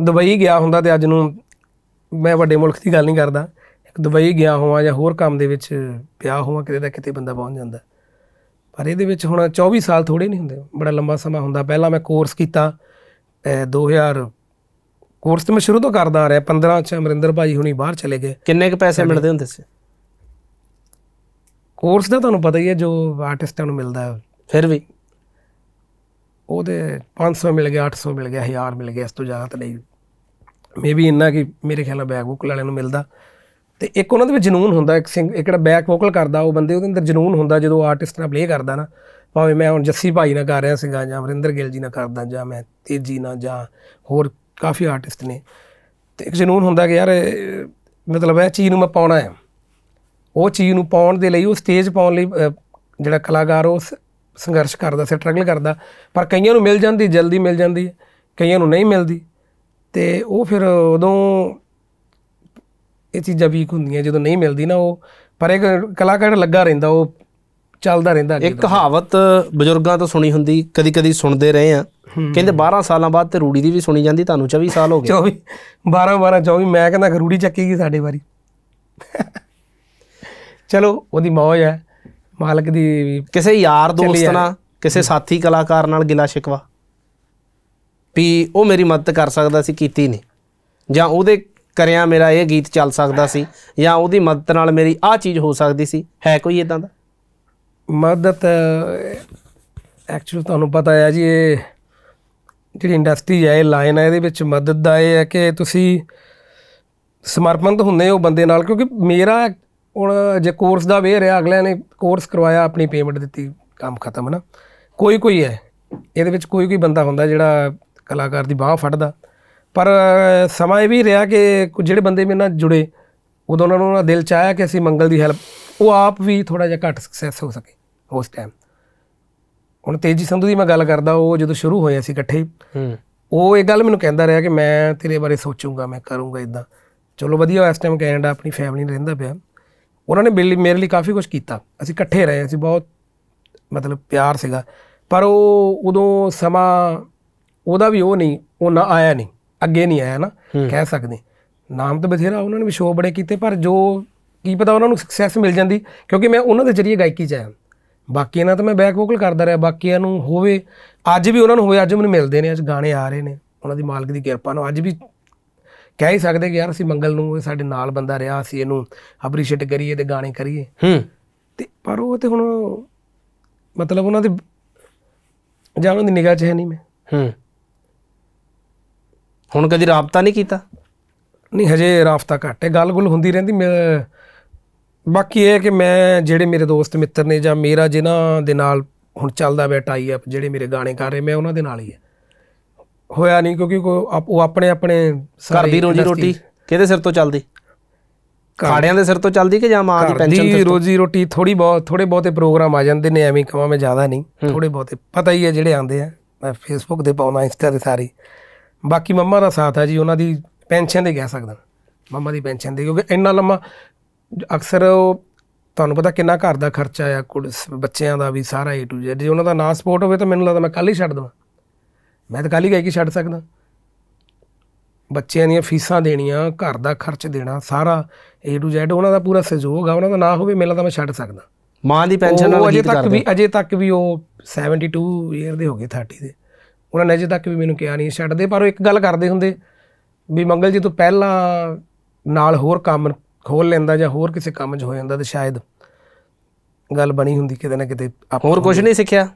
ਦੁਬਈ ਗਿਆ ਹੁੰਦਾ ਤੇ ਅੱਜ ਨੂੰ ਮੈਂ ਵੱਡੇ ਮੁਲਕ ਦੀ ਗੱਲ ਨਹੀਂ ਕਰਦਾ ਦੁਬਈ ਗਿਆ ਹੋਵਾਂ ਜਾਂ ਹੋਰ ਕੰਮ ਦੇ ਵਿੱਚ ਪਿਆ ਹੋਵਾਂ ਕਿਤੇ ਦਾ ਕਿਤੇ ਬੰਦਾ ਪਹੁੰਚ ਜਾਂਦਾ ਪਰ ਇਹਦੇ ਵਿੱਚ ਹੁਣ 24 ਸਾਲ ਥੋੜੇ ਨਹੀਂ ਹੁੰਦੇ ਬੜਾ ਲੰਬਾ ਸਮਾਂ ਹੁੰਦਾ ਪਹਿਲਾਂ ਮੈਂ ਕੋਰਸ ਕੀਤਾ 2000 ਕੋਰਸ ਤੇ ਮੈਂ ਸ਼ੁਰੂ ਤੋਂ ਕਰਦਾ ਆ ਰਿਹਾ 15 ਚ ਅਮਰਿੰਦਰ ਭਾਈ ਹੁਣੀ ਬਾਹਰ ਚਲੇ ਗਏ ਕਿੰਨੇ ਕ ਪੈਸੇ ਮਿਲਦੇ ਹੁੰਦੇ ਸੀ ਕੋਰਸ ਦਾ ਤੁਹਾਨੂੰ ਪਤਾ ਹੀ ਹੈ ਜੋ ਆਰਟਿਸਟਾਂ ਨੂੰ ਮਿਲਦਾ ਫਿਰ ਵੀ ਉਹਦੇ 500 ਮਿਲ ਗਿਆ 800 ਮਿਲ ਗਿਆ 1000 ਮਿਲ ਗਿਆ ਇਸ ਤੋਂ ਜ਼ਿਆਦਾ ਤਾਂ ਨਹੀਂ ਮੇਬੀ ਇੰਨਾ ਕਿ ਮੇਰੇ ਖਿਆਲ ਨਾਲ ਬੈਕ ਵੋਕਲ ਵਾਲਿਆਂ ਨੂੰ ਮਿਲਦਾ ਤੇ ਇੱਕ ਉਹਨਾਂ ਦੇ ਵਿੱਚ ਜਨੂਨ ਹੁੰਦਾ ਇੱਕ ਸਿੰਗ ਇੱਕ ਜਿਹੜਾ ਬੈਕ ਵੋਕਲ ਕਰਦਾ ਉਹ ਬੰਦੇ ਉਹਦੇ ਅੰਦਰ ਜਨੂਨ ਹੁੰਦਾ ਜਦੋਂ ਆਰਟਿਸਟ ਨਾਲ ਪਲੇ ਕਰਦਾ ਨਾ ਭਾਵੇਂ ਮੈਂ ਹੁਣ ਜੱਸੀ ਭਾਈ ਨਾਲ ਕਰ ਰਿਹਾ ਸੀਗਾ ਜਾਂ ਅਮਰਿੰਦਰ ਗਿੱਲ ਜੀ ਨਾਲ ਕਰਦਾ ਜਾਂ ਮੈਂ ਤੇਜੀ ਨਾਲ ਜਾਂ ਹੋਰ ਕਾਫੀ ਆਰਟਿਸਟ ਨੇ ਤੇ ਇੱਕ ਜਨੂਨ ਹੁੰਦਾ ਕਿ ਯਾਰ ਮਤਲਬ ਇਹ ਚੀਜ਼ ਨੂੰ ਮੈਂ ਪਾਉਣਾ ਹੈ ਉਹ ਚੀਜ਼ ਨੂੰ ਪਾਉਣ ਦੇ ਲਈ ਉਹ ਸਟੇਜ ਪਾਉਣ ਲਈ ਜਿਹੜਾ ਕਲਾਕਾਰ ਉਸ ਸੰਘਰਸ਼ ਕਰਦਾ ਸੀ ਸਟਰਗਲ ਕਰਦਾ ਪਰ ਕਈਆਂ ਨੂੰ ਮਿਲ ਜਾਂਦੀ ਜਲਦੀ ਮਿਲ ਜਾਂਦੀ ਹੈ ਕਈਆਂ ਨੂੰ ਨਹੀਂ ਮਿਲਦੀ ਤੇ ਉਹ ਫਿਰ ਉਦੋਂ ਇਹ ਚੀਜ਼ਾਂ ਵੀ ਹੁੰਦੀਆਂ ਜਦੋਂ ਨਹੀਂ ਮਿਲਦੀ ਨਾ ਉਹ ਪਰ ਇੱਕ ਕਲਾਕਾਰ ਲੱਗਾ ਰਹਿੰਦਾ ਉਹ ਚੱਲਦਾ ਰਹਿੰਦਾ ਇੱਕ ਕਹਾਵਤ ਬਜ਼ੁਰਗਾਂ ਤੋਂ ਸੁਣੀ ਹੁੰਦੀ ਕਦੀ ਕਦੀ ਸੁਣਦੇ ਰਹੇ ਆ ਕਹਿੰਦੇ 12 ਸਾਲਾਂ ਬਾਅਦ ਤੇ ਰੂੜੀ ਦੀ ਵੀ ਸੁਣੀ ਜਾਂਦੀ ਤੁਹਾਨੂੰ 24 ਸਾਲ ਹੋ ਗਏ 24 12 12 24 ਮੈਂ ਕਹਿੰਦਾ ਰੂੜੀ ਚੱਕੀਗੀ ਸਾਡੇ ਵਾਰੀ ਚਲੋ ਉਹਦੀ ਮੌਜ ਹੈ ਮਾਲਕ ਦੀ ਕਿਸੇ ਯਾਰ ਦੋਸਤ ਨਾਲ ਕਿਸੇ ਸਾਥੀ ਕਲਾਕਾਰ ਨਾਲ ਗਿਲਾ ਸ਼ਿਕਵਾ ਵੀ ਉਹ ਮੇਰੀ ਮਦਦ ਕਰ ਸਕਦਾ ਸੀ ਕੀਤੀ ਨਹੀਂ ਜਾਂ ਉਹਦੇ ਕਰਿਆ ਮੇਰਾ ਇਹ ਗੀਤ ਚੱਲ ਸਕਦਾ ਸੀ ਜਾਂ ਉਹਦੀ ਮਦਦ ਨਾਲ ਮੇਰੀ ਆ ਚੀਜ਼ ਹੋ ਸਕਦੀ ਸੀ ਹੈ ਕੋਈ ਇਦਾਂ ਦਾ ਮਦਦ ਐਕਚੁਅਲ ਤੁਹਾਨੂੰ ਪਤਾ ਹੈ ਜੀ ਇਹ ਜਿਹੜੀ ਇੰਡਸਟਰੀ ਹੈ ਇਹ ਲਾਈਨ ਹੈ ਇਹਦੇ ਵਿੱਚ ਮਦਦ ਦਾ ਇਹ ਹੈ ਕਿ ਤੁਸੀਂ ਸਮਰਪਣਤ ਹੁੰਦੇ ਹੋ ਬੰਦੇ ਨਾਲ ਕਿਉਂਕਿ ਮੇਰਾ ਹੁਣ ਜੇ ਕੋਰਸ ਦਾ ਵੇਅਰ ਹੈ ਅਗਲੇ ਨੇ ਕੋਰਸ ਕਰਵਾਇਆ ਆਪਣੀ ਪੇਮੈਂਟ ਦਿੱਤੀ ਕੰਮ ਖਤਮ ਹੈ ਨਾ ਕੋਈ ਕੋਈ ਹੈ ਇਹਦੇ ਵਿੱਚ ਕੋਈ ਕੋਈ ਬੰਦਾ ਹੁੰਦਾ ਜਿਹੜਾ ਕਲਾਕਾਰ ਦੀ ਬਾਹ ਫੜਦਾ ਪਰ ਸਮਾਂ ਇਹ ਵੀ ਰਿਹਾ ਕਿ ਜਿਹੜੇ ਬੰਦੇ ਮੇਰੇ ਨਾਲ ਜੁੜੇ ਉਦੋਂ ਉਹਨਾਂ ਨੂੰ ਦਿਲ ਚਾਹਿਆ ਕਿ ਅਸੀਂ ਮੰਗਲ ਦੀ ਹੈਲਪ ਉਹ ਆਪ ਵੀ ਥੋੜਾ ਜਿਹਾ ਘੱਟ ਸਕਸੈਸ ਹੋ ਸਕੇ ਉਸ ਟਾਈਮ ਹੁਣ ਤੇਜੀ ਸੰਧੂ ਦੀ ਮੈਂ ਗੱਲ ਕਰਦਾ ਉਹ ਜਦੋਂ ਸ਼ੁਰੂ ਹੋਏ ਅਸੀਂ ਇਕੱਠੇ ਹੂੰ ਉਹ ਇਹ ਗੱਲ ਮੈਨੂੰ ਕਹਿੰਦਾ ਰਿਹਾ ਕਿ ਮੈਂ ਤੇਰੇ ਬਾਰੇ ਸੋਚੂਗਾ ਮੈਂ ਕਰੂੰਗਾ ਇਦਾਂ ਚਲੋ ਵਧੀਆ ਇਸ ਟਾਈਮ ਕੈਨੇਡਾ ਆਪਣੀ ਫੈਮਿਲੀ ਨਾਲ ਰਹਿੰਦਾ ਪਿਆ ਉਹਨਾਂ ਨੇ ਮੇਰੇ ਲਈ ਕਾਫੀ ਕੁਝ ਕੀਤਾ ਅਸੀਂ ਇਕੱਠੇ ਰਹੇ ਅਸੀਂ ਬਹੁਤ ਮਤਲਬ ਪਿਆਰ ਸੀਗਾ ਪਰ ਉਹ ਉਦੋਂ ਸਮਾਂ ਉਹਦਾ ਵੀ ਉਹ ਨਹੀਂ ਉਹ ਨਾ ਆਇਆ ਨਹੀਂ ਅੱਗੇ ਨਹੀਂ ਆਇਆ ਨਾ ਕਹਿ ਸਕਦੇ ਨਾਮ ਤਾਂ ਬਥੇਰਾ ਉਹਨਾਂ ਨੇ ਵੀ ਸ਼ੋਅ ਬੜੇ ਕੀਤੇ ਪਰ ਜੋ ਕੀ ਪਤਾ ਉਹਨਾਂ ਨੂੰ ਸਕਸੈਸ ਮਿਲ ਜਾਂਦੀ ਕਿਉਂਕਿ ਮੈਂ ਉਹਨਾਂ ਦੇ ਜ਼ਰੀਏ ਗਾਇਕੀ 'ਚ ਆਇਆ ਬਾਕੀ ਇਹਨਾਂ ਤਾਂ ਮੈਂ ਬੈਕ ਵੋਕਲ ਕਰਦਾ ਰਿਹਾ ਬਾਕੀਆਂ ਨੂੰ ਹੋਵੇ ਅੱਜ ਵੀ ਉਹਨਾਂ ਨੂੰ ਹੋਵੇ ਅੱਜ ਮੈਨੂੰ ਮਿਲਦੇ ਨੇ ਅੱਜ ਗਾਣੇ ਆ ਰਹੇ ਨੇ ਉਹਨਾਂ ਦੀ ਮਾਲਕ ਦੀ ਕਿਰਪਾ ਨਾਲ ਅੱਜ ਵੀ ਕਹਿ ਹੀ ਸਕਦੇ ਕਿ ਯਾਰ ਅਸੀਂ ਮੰਗਲ ਨੂੰ ਸਾਡੇ ਨਾਲ ਬੰਦਾ ਰਿਹਾ ਅਸੀਂ ਇਹਨੂੰ ਅਪਰੀਸ਼ੀਏਟ ਕਰੀਏ ਤੇ ਗਾਣੇ ਕਰੀਏ ਹੂੰ ਤੇ ਪਰ ਉਹ ਤੇ ਹੁਣ ਮਤਲਬ ਉਹਨਾਂ ਦੇ ਜਾਣ ਦੀ ਨਿਗਾਹ 'ਚ ਹੈ ਨਹੀਂ ਮੈਂ ਹੂੰ ਹੁਣ ਕਦੀ ਰਾਬਤਾ ਨਹੀਂ ਕੀਤਾ ਨਹੀਂ ਹਜੇ ਰਾਬਤਾ ਘੱਟ ਹੈ ਗੱਲ-ਗੁਲ ਹੁੰਦੀ ਰਹਿੰਦੀ ਬਾਕੀ ਇਹ ਹੈ ਕਿ ਮੈਂ ਜਿਹੜੇ ਮੇਰੇ ਦੋਸਤ ਮਿੱਤਰ ਨੇ ਜਾਂ ਮੇਰਾ ਜਿਨ੍ਹਾਂ ਦੇ ਨਾਲ ਹੁਣ ਚੱਲਦਾ ਪਿਆ ਆ ਜਿਹੜੇ ਮੇਰੇ ਗਾਣੇ ਕਰ ਰਹੇ ਮੈਂ ਉਹਨਾਂ ਦੇ ਨਾਲ ਹੀ ਆ ਹੋਇਆ ਨਹੀਂ ਕਿਉਂਕਿ ਉਹ ਆਪਣੇ ਆਪਣੇ ਘਰ ਦੀ ਰੋਜੀ ਰੋਟੀ ਕਿਹਦੇ ਸਿਰ ਤੋਂ ਚੱਲਦੀ ਖਾੜਿਆਂ ਦੇ ਸਿਰ ਤੋਂ ਚੱਲਦੀ ਕਿ ਜਾਂ ਮਾਂ ਦੀ ਪੈਨਸ਼ਨ ਤੋਂ ਰੋਜੀ ਰੋਟੀ ਥੋੜੀ ਬਹੁਤ ਥੋੜੇ ਬਹੁਤੇ ਪ੍ਰੋਗਰਾਮ ਆ ਜਾਂਦੇ ਨੇ ਐਵੇਂ ਕਹਾਂ ਮੈਂ ਜ਼ਿਆਦਾ ਨਹੀਂ ਥੋੜੇ ਬਹੁਤੇ ਪਤਾ ਹੀ ਹੈ ਜਿਹੜੇ ਆਉਂਦੇ ਆ ਮੈਂ ਫੇਸਬੁੱਕ ਤੇ ਪਾਉਣਾ ਇੰਸਟਾ ਤੇ ਸਾਰੀ ਬਾਕੀ ਮੰਮਾ ਦਾ ਸਾਥ ਹੈ ਜੀ ਉਹਨਾਂ ਦੀ ਪੈਨਸ਼ਨ ਦੇ ਕਹਿ ਸਕਦਾ ਮੰਮਾ ਦੀ ਪੈਨਸ਼ਨ ਦੇ ਕਿਉਂਕਿ ਇੰਨਾ ਲੰਮਾ ਅਕਸਰ ਉਹ ਤੁਹਾਨੂੰ ਪਤਾ ਕਿੰਨਾ ਘਰ ਦਾ ਖਰਚਾ ਆ ਕੁੜ ਬੱਚਿਆਂ ਦਾ ਵੀ ਸਾਰਾ A to Z ਜੇ ਉਹਨਾਂ ਦਾ ਨਾ ਸਪੋਰਟ ਹੋਵੇ ਤਾਂ ਮੈਨੂੰ ਲੱਗਦਾ ਮੈਂ ਕੱਲ ਹੀ ਛੱਡ ਦਵਾਂ ਮੈਂ ਤਾਂ ਕਾਲੀ ਗਾਇਕੀ ਛੱਡ ਸਕਦਾ ਬੱਚਿਆਂ ਦੀਆਂ ਫੀਸਾਂ ਦੇਣੀਆਂ ਘਰ ਦਾ ਖਰਚ ਦੇਣਾ ਸਾਰਾ A to Z ਉਹਨਾਂ ਦਾ ਪੂਰਾ ਸਹਿਯੋਗ ਆ ਉਹਨਾਂ ਦਾ ਨਾ ਹੋਵੇ ਮੇਲਾ ਤਾਂ ਮੈਂ ਛੱਡ ਸਕਦਾ ਮਾਂ ਦੀ ਪੈਨਸ਼ਨ ਨਾਲ ਅਜੇ ਤੱਕ ਵੀ ਅਜੇ ਤੱਕ ਵੀ ਉਹ 72 ਇਅਰ ਦੇ ਹੋ ਗਏ 30 ਦੇ ਉਹਨਾਂ ਨੇ ਅਜੇ ਤੱਕ ਵੀ ਮੈਨੂੰ ਕਿਹਾ ਨਹੀਂ ਛੱਡਦੇ ਪਰ ਉਹ ਇੱਕ ਗੱਲ ਕਰਦੇ ਹੁੰਦੇ ਵੀ ਮੰਗਲ ਜੀ ਤੂੰ ਪਹਿਲਾਂ ਨਾਲ ਹੋਰ ਕੰਮ ਖੋਲ ਲੈਂਦਾ ਜਾਂ ਹੋਰ ਕਿਸੇ ਕੰਮ 'ਚ ਹੋ ਜਾਂਦਾ ਤੇ ਸ਼ਾਇਦ ਗੱਲ ਬਣੀ ਹੁੰਦੀ ਕਿਤੇ ਨਾ ਕਿਤੇ ਹੋਰ ਕੁਝ ਨਹੀਂ ਸਿੱਖਿਆ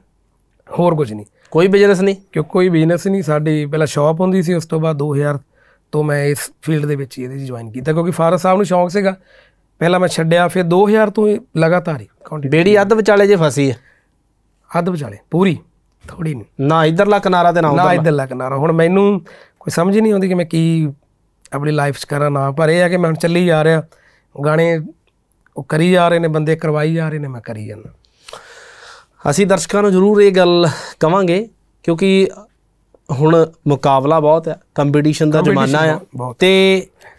ਹੋਰ ਕੁਝ ਨਹੀਂ ਕੋਈ ਬਿਜ਼ਨਸ ਨਹੀਂ ਕਿਉਂ ਕੋਈ ਬਿਜ਼ਨਸ ਨਹੀਂ ਸਾਡੀ ਪਹਿਲਾਂ ਸ਼ਾਪ ਹੁੰਦੀ ਸੀ ਉਸ ਤੋਂ ਬਾਅਦ 2000 ਤੋਂ ਮੈਂ ਇਸ ਫੀਲਡ ਦੇ ਵਿੱਚ ਇਹਦੇ ਜੁਆਇਨ ਕੀਤਾ ਕਿਉਂਕਿ ਫਾਰਸ ਸਾਹਿਬ ਨੂੰ ਸ਼ੌਂਕ ਸੀਗਾ ਪਹਿਲਾਂ ਮੈਂ ਛੱਡਿਆ ਫਿਰ 2000 ਤੋਂ ਲਗਾਤਾਰ ਹੀ ਬੇੜੀ ਅੱਧ ਵਿਚਾਲੇ ਜੇ ਫਸੀ ਹੈ ਅੱਧ ਵਿਚਾਲੇ ਪੂਰੀ ਥੋੜੀ ਨਹੀਂ ਨਾ ਇਧਰਲਾ ਕਿਨਾਰਾ ਤੇ ਨਾ ਉਧਰਲਾ ਨਾ ਇਧਰਲਾ ਕਿਨਾਰਾ ਹੁਣ ਮੈਨੂੰ ਕੋਈ ਸਮਝ ਨਹੀਂ ਆਉਂਦੀ ਕਿ ਮੈਂ ਕੀ ਆਪਣੀ ਲਾਈਫ 'ਚ ਕਰਾਂ ਨਾ ਪਰ ਇਹ ਆ ਕਿ ਮੈਂ ਹੁਣ ਚੱਲੀ ਜਾ ਰਿਹਾ ਗਾਣੇ ਉਹ ਕਰੀ ਜਾ ਰਹੇ ਨੇ ਬੰਦੇ ਕਰਵਾਈ ਜਾ ਰਹੇ ਨੇ ਮੈਂ ਕਰੀ ਜਾਂਦਾ ਅਸੀਂ ਦਰਸ਼ਕਾਂ ਨੂੰ ਜ਼ਰੂਰ ਇਹ ਗੱਲ ਕਵਾਂਗੇ ਕਿਉਂਕਿ ਹੁਣ ਮੁਕਾਬਲਾ ਬਹੁਤ ਹੈ ਕੰਪੀਟੀਸ਼ਨ ਦਾ ਜ਼ਮਾਨਾ ਆ ਤੇ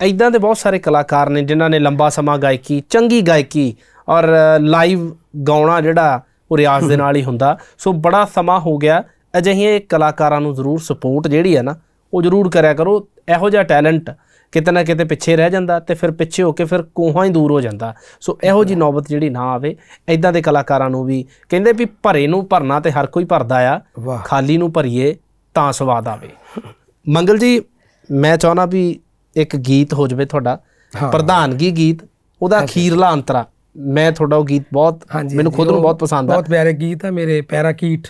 ਐਦਾਂ ਦੇ ਬਹੁਤ ਸਾਰੇ ਕਲਾਕਾਰ ਨੇ ਜਿਨ੍ਹਾਂ ਨੇ ਲੰਬਾ ਸਮਾਂ ਗਾਇਕੀ ਚੰਗੀ ਗਾਇਕੀ ਔਰ ਲਾਈਵ ਗਾਉਣਾ ਜਿਹੜਾ ਉਹ ਰਿਆਜ਼ ਦੇ ਨਾਲ ਹੀ ਹੁੰਦਾ ਸੋ ਬੜਾ ਸਮਾਂ ਹੋ ਗਿਆ ਅਜਿਹੇ ਕਲਾਕਾਰਾਂ ਨੂੰ ਜ਼ਰੂਰ ਸਪੋਰਟ ਜਿਹੜੀ ਹੈ ਨਾ ਉਹ ਜ਼ਰੂਰ ਕਰਿਆ ਕਰੋ ਇਹੋ ਜਿਹਾ ਟੈਲੈਂਟ ਕਿਤੇ ਨਾ ਕਿਤੇ ਪਿੱਛੇ ਰਹਿ ਜਾਂਦਾ ਤੇ ਫਿਰ ਪਿੱਛੇ ਹੋ ਕੇ ਫਿਰ ਕੋਹਾਂ ਹੀ ਦੂਰ ਹੋ ਜਾਂਦਾ ਸੋ ਇਹੋ ਜੀ ਨੌਬਤ ਜਿਹੜੀ ਨਾ ਆਵੇ ਐਦਾਂ ਦੇ ਕਲਾਕਾਰਾਂ ਨੂੰ ਵੀ ਕਹਿੰਦੇ ਵੀ ਭਰੇ ਨੂੰ ਭਰਨਾ ਤੇ ਹਰ ਕੋਈ ਭਰਦਾ ਆ ਖਾਲੀ ਨੂੰ ਭਰੀਏ ਤਾਂ ਸਵਾਦ ਆਵੇ ਮੰਗਲ ਜੀ ਮੈਂ ਚਾਹਣਾ ਵੀ ਇੱਕ ਗੀਤ ਹੋ ਜਵੇ ਤੁਹਾਡਾ ਪ੍ਰਧਾਨਗੀ ਗੀਤ ਉਹਦਾ ਅਖੀਰਲਾ ਅੰਤਰਾ ਮੈਂ ਤੁਹਾਡਾ ਉਹ ਗੀਤ ਬਹੁਤ ਮੈਨੂੰ ਖੁਦ ਨੂੰ ਬਹੁਤ ਪਸੰਦ ਆ ਬਹੁਤ ਪਿਆਰੇ ਗੀਤ ਆ ਮੇਰੇ ਪੈਰਾਕੀਟ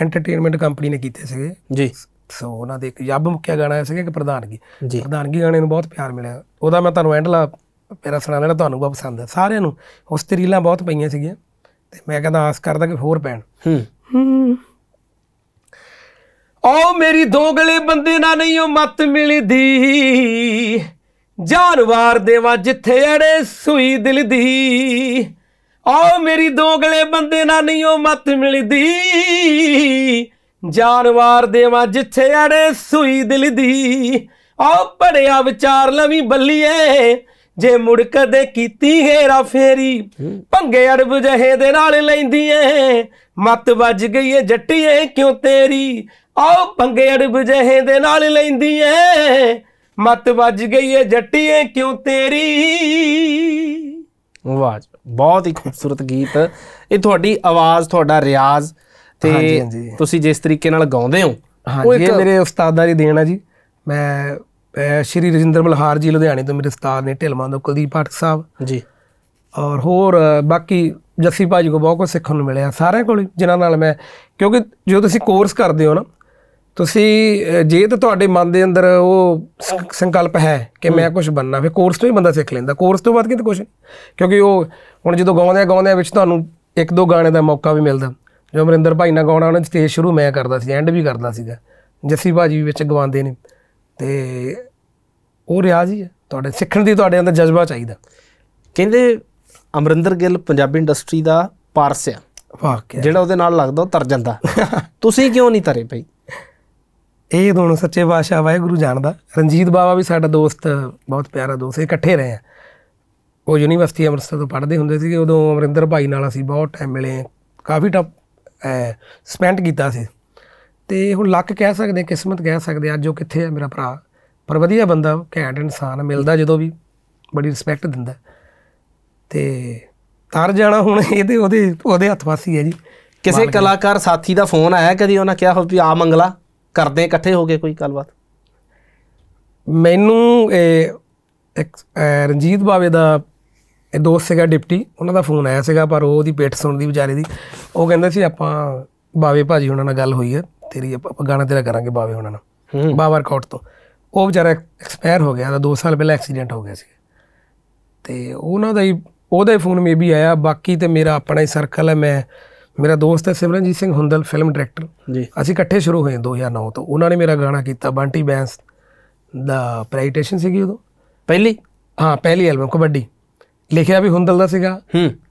ਐਂਟਰਟੇਨਮੈਂਟ ਕੰਪਨੀ ਨੇ ਕੀਤੇ ਸੀਗੇ ਜੀ ਸੋ ਉਹਨਾਂ ਦੇ ਇੱਕ ਯੱਬ ਮੁੱਕਿਆ ਗਾਣਾ ਆਇਆ ਸੀਗਾ ਕਿ ਪ੍ਰਧਾਨਗੀ ਪ੍ਰਧਾਨਗੀ ਗਾਣੇ ਨੂੰ ਬਹੁਤ ਪਿਆਰ ਮਿਲਿਆ ਉਹਦਾ ਮੈਂ ਤੁਹਾਨੂੰ ਐਂਡਲਾ ਮੇਰਾ ਸੁਣਾ ਲੈਣਾ ਤੁਹਾਨੂੰ ਬਹੁਤ ਪਸੰਦ ਹੈ ਸਾਰਿਆਂ ਨੂੰ ਉਸ ਤੇ ਰੀਲਾਂ ਬਹੁਤ ਪਈਆਂ ਸੀਗੀਆਂ ਤੇ ਮੈਂ ਕਹਿੰਦਾ ਆਸ ਕਰਦਾ ਕਿ ਹੋਰ ਪੈਣ ਹੂੰ ਓ ਮੇਰੀ ਦੋਗਲੇ ਬੰਦੇ ਨਾਲ ਨਹੀਂ ਉਹ ਮਤ ਮਿਲਦੀ ਜਾਨਵਾਰ ਦੇਵਾ ਜਿੱਥੇ ਅੜੇ ਸੂਈ ਦਿਲ ਦੀ ਓ ਮੇਰੀ ਦੋਗਲੇ ਬੰਦੇ ਨਾਲ ਨਹੀਂ ਉਹ ਮਤ ਮਿਲਦੀ ਜਾਨਵਾਰ ਦੇਵਾ ਜਿੱਥੇ ਅੜੇ ਸੂਈ ਦਿਲ ਦੀ ਆਓ ਪੜਿਆ ਵਿਚਾਰ ਲਵੀ ਬੱਲੀਏ ਜੇ ਮੁੜ ਕਦੇ ਕੀਤੀ ਹੈਰਾ ਫੇਰੀ ਭੰਗੇ ਅੜਬ ਜਹੇ ਦੇ ਨਾਲ ਲੈਂਦੀ ਐ ਮਤ ਵੱਜ ਗਈ ਏ ਜੱਟੀਏ ਕਿਉਂ ਤੇਰੀ ਆਓ ਭੰਗੇ ਅੜਬ ਜਹੇ ਦੇ ਨਾਲ ਲੈਂਦੀ ਐ ਮਤ ਵੱਜ ਗਈ ਏ ਜੱਟੀਏ ਕਿਉਂ ਤੇਰੀ ਵਾਹ ਬਹੁਤ ਹੀ ਖੂਬਸੂਰਤ ਗੀਤ ਇਹ ਤੁਹਾਡੀ ਆਵਾਜ਼ ਤੁਹਾਡਾ ਰਿਆਜ਼ ਤੇ ਤੁਸੀਂ ਜਿਸ ਤਰੀਕੇ ਨਾਲ ਗਾਉਂਦੇ ਹੋ ਉਹ ਇਹ ਮੇਰੇ ਉਸਤਾਦਾਂ ਦੀ ਦੇਣ ਆ ਜੀ ਮੈਂ ਸ਼੍ਰੀ ਰਜਿੰਦਰ ਮਲਹਾਰ ਜੀ ਲੁਧਿਆਣੇ ਤੋਂ ਮੇਰੇ ਉਸਤਾਦ ਨੇ ਢਿਲਮਾਂ ਤੋਂ ਕੁਲਦੀਪ ਪਾਠਕ ਸਾਹਿਬ ਜੀ ਔਰ ਹੋਰ ਬਾਕੀ ਜੱਸੀ ਭਾਜੀ ਕੋ ਬਹੁਤ ਕੁਝ ਸਿੱਖਣ ਨੂੰ ਮਿਲਿਆ ਸਾਰਿਆਂ ਕੋਲ ਜਿਨ੍ਹਾਂ ਨਾਲ ਮੈਂ ਕਿਉਂਕਿ ਜੋ ਤੁਸੀਂ ਕੋਰਸ ਕਰਦੇ ਹੋ ਨਾ ਤੁਸੀਂ ਜੇ ਤਾਂ ਤੁਹਾਡੇ ਮਨ ਦੇ ਅੰਦਰ ਉਹ ਸੰਕਲਪ ਹੈ ਕਿ ਮੈਂ ਕੁਝ ਬੰਨਣਾ ਫਿਰ ਕੋਰਸ ਤੋਂ ਹੀ ਬੰਦਾ ਸਿੱਖ ਲੈਂਦਾ ਕੋਰਸ ਤੋਂ ਬਾਅਦ ਕਿਤੇ ਕੁਝ ਕਿਉਂਕਿ ਉਹ ਹੁਣ ਜਦੋਂ ਗਾਉਂਦੇ ਆ ਗਾਉਂਦੇ ਆ ਵਿੱਚ ਤੁਹਾਨੂੰ ਇੱਕ ਦੋ ਗਾਣੇ ਦਾ ਮੌਕਾ ਵੀ ਮਿਲਦਾ ਜੋ ਅਮਰਿੰਦਰ ਭਾਈ ਨਾਲ ਗਾਉਣਾ ਉਹਨਾਂ ਦੀ ਸਟੇਜ ਸ਼ੁਰੂ ਮੈਂ ਕਰਦਾ ਸੀ ਐਂਡ ਵੀ ਕਰਦਾ ਸੀਗਾ ਜੱਸੀ ਭਾਜੀ ਵੀ ਵਿੱਚ ਗਵਾਉਂਦੇ ਨੇ ਤੇ ਉਹ ਰਿਆਜ਼ ਹੀ ਹੈ ਤੁਹਾਡੇ ਸਿੱਖਣ ਦੀ ਤੁਹਾਡੇ ਅੰਦਰ ਜਜ਼ਬਾ ਚਾਹੀਦਾ ਕਹਿੰਦੇ ਅਮਰਿੰਦਰ ਗਿੱਲ ਪੰਜਾਬੀ ਇੰਡਸਟਰੀ ਦਾ ਪਾਰਸ ਆ ਵਾਕਿਆ ਜਿਹੜਾ ਉਹਦੇ ਨਾਲ ਲੱਗਦਾ ਉਹ ਤਰ ਜਾਂਦਾ ਤੁਸੀਂ ਕਿਉਂ ਨਹੀਂ ਤਰੇ ਭਾਈ ਇਹ ਦੋਨੋਂ ਸੱਚੇ ਬਾਸ਼ਾ ਵਾਹਿਗੁਰੂ ਜਾਣਦਾ ਰਣਜੀਤ ਬਾਵਾ ਵੀ ਸਾਡਾ ਦੋਸਤ ਬਹੁਤ ਪਿਆਰਾ ਦੋਸਤ ਇਕੱਠੇ ਰਹੇ ਆ ਉਹ ਯੂਨੀਵਰਸਿਟੀ ਅੰਮ੍ਰਿਤਸਰ ਤੋਂ ਪੜ੍ਹਦੇ ਹੁੰਦੇ ਸੀ ਉਦੋਂ ਅਮਰਿੰਦਰ ਭਾਈ ਨਾਲ ਅਸੀਂ ਬਹੁਤ ਟਾਈਮ ਮਿਲੇ ਕਾਫੀ ਸਪੈਂਡ ਕੀਤਾ ਸੀ ਤੇ ਹੁਣ ਲੱਕ ਕਹਿ ਸਕਦੇ ਕਿਸਮਤ ਕਹਿ ਸਕਦੇ ਅੱਜ ਉਹ ਕਿੱਥੇ ਹੈ ਮੇਰਾ ਭਰਾ ਪਰ ਵਧੀਆ ਬੰਦਾ ਘੈਂਟ ਇਨਸਾਨ ਮਿਲਦਾ ਜਦੋਂ ਵੀ ਬੜੀ ਰਿਸਪੈਕਟ ਦਿੰਦਾ ਤੇ ਤਰ ਜਾਣਾ ਹੁਣ ਇਹਦੇ ਉਹਦੇ ਉਹਦੇ ਹੱਥ ਵਾਸੀ ਹੈ ਜੀ ਕਿਸੇ ਕਲਾਕਾਰ ਸਾਥੀ ਦਾ ਫੋਨ ਆਇਆ ਕਦੀ ਉਹਨਾਂ ਕਿਹਾ ਹੋ ਵੀ ਆ ਮੰਗਲਾ ਕਰਦੇ ਇਕੱਠੇ ਹੋ ਕੇ ਕੋਈ ਗੱਲਬਾਤ ਮੈਨੂੰ ਇਹ ਰਣਜੀਤ ਬਾਵੇ ਦਾ ਇਹ ਦੋਸਤ ਸੀਗਾ ਡਿਪਟੀ ਉਹਨਾਂ ਦਾ ਫੋਨ ਆਇਆ ਸੀਗਾ ਪਰ ਉਹ ਉਹਦੀ ਪਿੱਠ ਸੁਣਦੀ ਵਿਚਾਰੇ ਦੀ ਉਹ ਕਹਿੰਦਾ ਸੀ ਆਪਾਂ ਬਾਵੇ ਭਾਜੀ ਉਹਨਾਂ ਨਾਲ ਗੱਲ ਹੋਈ ਹੈ ਤੇਰੀ ਆਪਾਂ ਗਾਣਾ ਤੇਰਾ ਕਰਾਂਗੇ ਬਾਵੇ ਉਹਨਾਂ ਨਾਲ ਬਾਵਰ ਕੋਟ ਤੋਂ ਉਹ ਵਿਚਾਰਾ ਐਕਸਪਾਇਰ ਹੋ ਗਿਆ ਦਾ 2 ਸਾਲ ਪਹਿਲਾਂ ਐਕਸੀਡੈਂਟ ਹੋ ਗਿਆ ਸੀ ਤੇ ਉਹਨਾਂ ਦਾ ਹੀ ਉਹਦਾ ਹੀ ਫੋਨ ਮੇਬੀ ਆਇਆ ਬਾਕੀ ਤੇ ਮੇਰਾ ਆਪਣਾ ਹੀ ਸਰਕਲ ਹੈ ਮੈਂ ਮੇਰਾ ਦੋਸਤ ਹੈ ਸਿਮਰਨਜੀਤ ਸਿੰਘ ਹੁੰਦਲ ਫਿਲਮ ਡਾਇਰੈਕਟਰ ਜੀ ਅਸੀਂ ਇਕੱਠੇ ਸ਼ੁਰੂ ਹੋਏ 2009 ਤੋਂ ਉਹਨਾਂ ਨੇ ਮੇਰਾ ਗਾਣਾ ਕੀਤਾ ਬੰਟੀ ਬੈਂਸ ਦਾ ਪ੍ਰੈਜੈਂਟੇਸ਼ਨ ਸੀਗੀ ਉਹ ਪਹਿਲੀ ਹਾਂ ਪਹਿਲੀ ਐਲਬਮ ਕਬੱਡੀ ਲਿਖਿਆ ਵੀ ਹੁੰਦਲ ਦਾ ਸੀਗਾ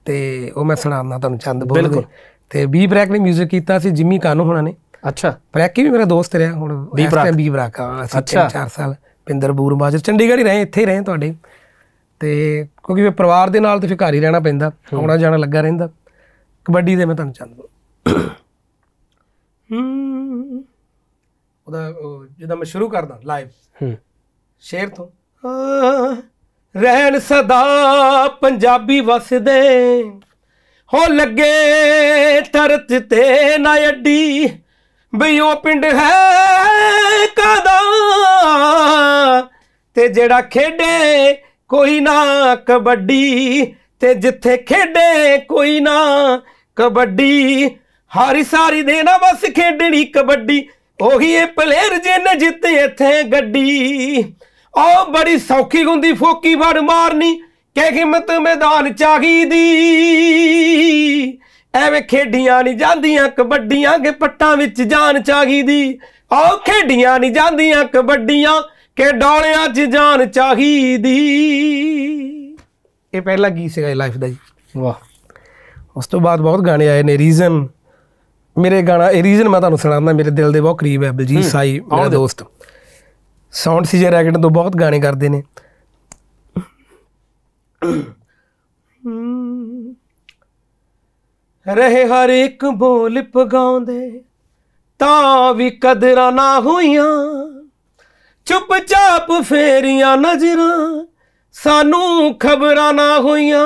ਤੇ ਉਹ ਮੈਂ ਸੁਣਾਉਣਾ ਤੁਹਾਨੂੰ ਚੰਦ ਬੋਲ ਬਿਲਕੁਲ ਤੇ ਬੀ ਬ੍ਰੈਕ ਨੇ 뮤직 ਕੀਤਾ ਸੀ ਜਿਮੀ ਕਾਨੂ ਹੋਣਾ ਨੇ ਅੱਛਾ ਬ੍ਰੈਕੀ ਵੀ ਮੇਰਾ ਦੋਸਤ ਰਿਹਾ ਹੁਣ ਬੀ ਬ੍ਰੈਕ ਬੀ ਬ੍ਰੈਕ ਅੱਛਾ 4 ਸਾਲ ਪਿੰਦਰ ਬਾਜਰ ਚੰਡੀਗੜ੍ਹ ਹੀ ਰਹੇ ਇੱਥੇ ਹੀ ਰਹੇ ਤੁਹਾਡੇ ਤੇ ਕਿਉਂਕਿ ਫਿਰ ਪਰਿਵਾਰ ਦੇ ਨਾਲ ਤੇ ਫਿਰ ਘਰ ਹੀ ਰਹਿਣਾ ਪੈਂਦਾ ਆਉਣਾ ਜਾਣਾ ਲੱਗਾ ਰਹਿੰਦਾ ਕਬੱਡੀ ਦੇ ਮੈਂ ਤੁਹਾਨੂੰ ਚੰਦ ਬੋਲ ਹੂੰ ਉਹਦਾ ਜਦੋਂ ਮੈਂ ਸ਼ੁਰੂ ਕਰਦਾ ਲਾਈਵ ਹੂੰ ਸ਼ੇਰ ਤੋਂ ਆ ਰਹਿਣ ਸਦਾ ਪੰਜਾਬੀ ਵਸਦੇ ਹੋ ਲੱਗੇ ਤਰਤ ਤੇ ਨਾ ਅੱਡੀ ਬਈ ਉਹ ਪਿੰਡ ਹੈ ਕਦਾ ਤੇ ਜਿਹੜਾ ਖੇਡੇ ਕੋਈ ਨਾ ਕਬੱਡੀ ਤੇ ਜਿੱਥੇ ਖੇਡੇ ਕੋਈ ਨਾ ਕਬੱਡੀ ਹਾਰੀ ਸਾਰੀ ਦੇ ਨਾ ਬਸ ਖੇਡਣੀ ਕਬੱਡੀ ਉਹੀ ਇਹ ਪਲੇਅਰ ਜਿੰਨੇ ਜਿੱਤੇ ਇੱਥੇ ਗੱਡੀ ਉਹ ਬੜੀ ਸੌਖੀ ਹੁੰਦੀ ਫੋਕੀ ਵੜ ਮਾਰਨੀ ਕਹਿ ਹਿੰਮਤ ਮੈਦਾਨ ਚਾਹੀਦੀ ਐਵੇਂ ਖੇਡੀਆਂ ਨਹੀਂ ਜਾਂਦੀਆਂ ਕਬੱਡੀਆਂ ਕੇ ਪੱਟਾਂ ਵਿੱਚ ਜਾਨ ਚਾਹੀਦੀ ਉਹ ਖੇਡੀਆਂ ਨਹੀਂ ਜਾਂਦੀਆਂ ਕਬੱਡੀਆਂ ਕਿ ਡੋਲਿਆਂ 'ਚ ਜਾਨ ਚਾਹੀਦੀ ਇਹ ਪਹਿਲਾ ਗੀਤ ਸੀਗਾ ਲਾਈਫ ਦਾ ਜੀ ਵਾਹ ਉਸ ਤੋਂ ਬਾਅਦ ਬਹੁਤ ਗਾਣੇ ਆਏ ਨੇ ਰੀਜ਼ਨ ਮੇਰੇ ਗਾਣਾ ਇਹ ਰੀਜ਼ਨ ਮੈਂ ਤੁਹਾਨੂੰ ਸੁਣਾਉਂਦਾ ਮੇਰੇ ਦਿਲ ਦੇ ਬਹੁਤ ਕਰੀਬ ਹੈ ਬਲਜੀਤ ਸਾਈ ਮੇਰਾ ਦੋਸਤ ਸਾਊਂਡ ਸੀਜੇ ਰੈਕਟ ਤੋਂ ਬਹੁਤ ਗਾਣੇ ਕਰਦੇ ਨੇ ਰਹੇ ਹਰ ਇੱਕ ਬੋਲ ਪਗਾਉਂਦੇ ਤਾਂ ਵੀ ਕਦਰਾਂ ਨਾ ਹੋਈਆਂ ਚੁੱਪਚਾਪ ਫੇਰੀਆਂ ਨਜ਼ਰਾਂ ਸਾਨੂੰ ਖਬਰਾਂ ਨਾ ਹੋਈਆਂ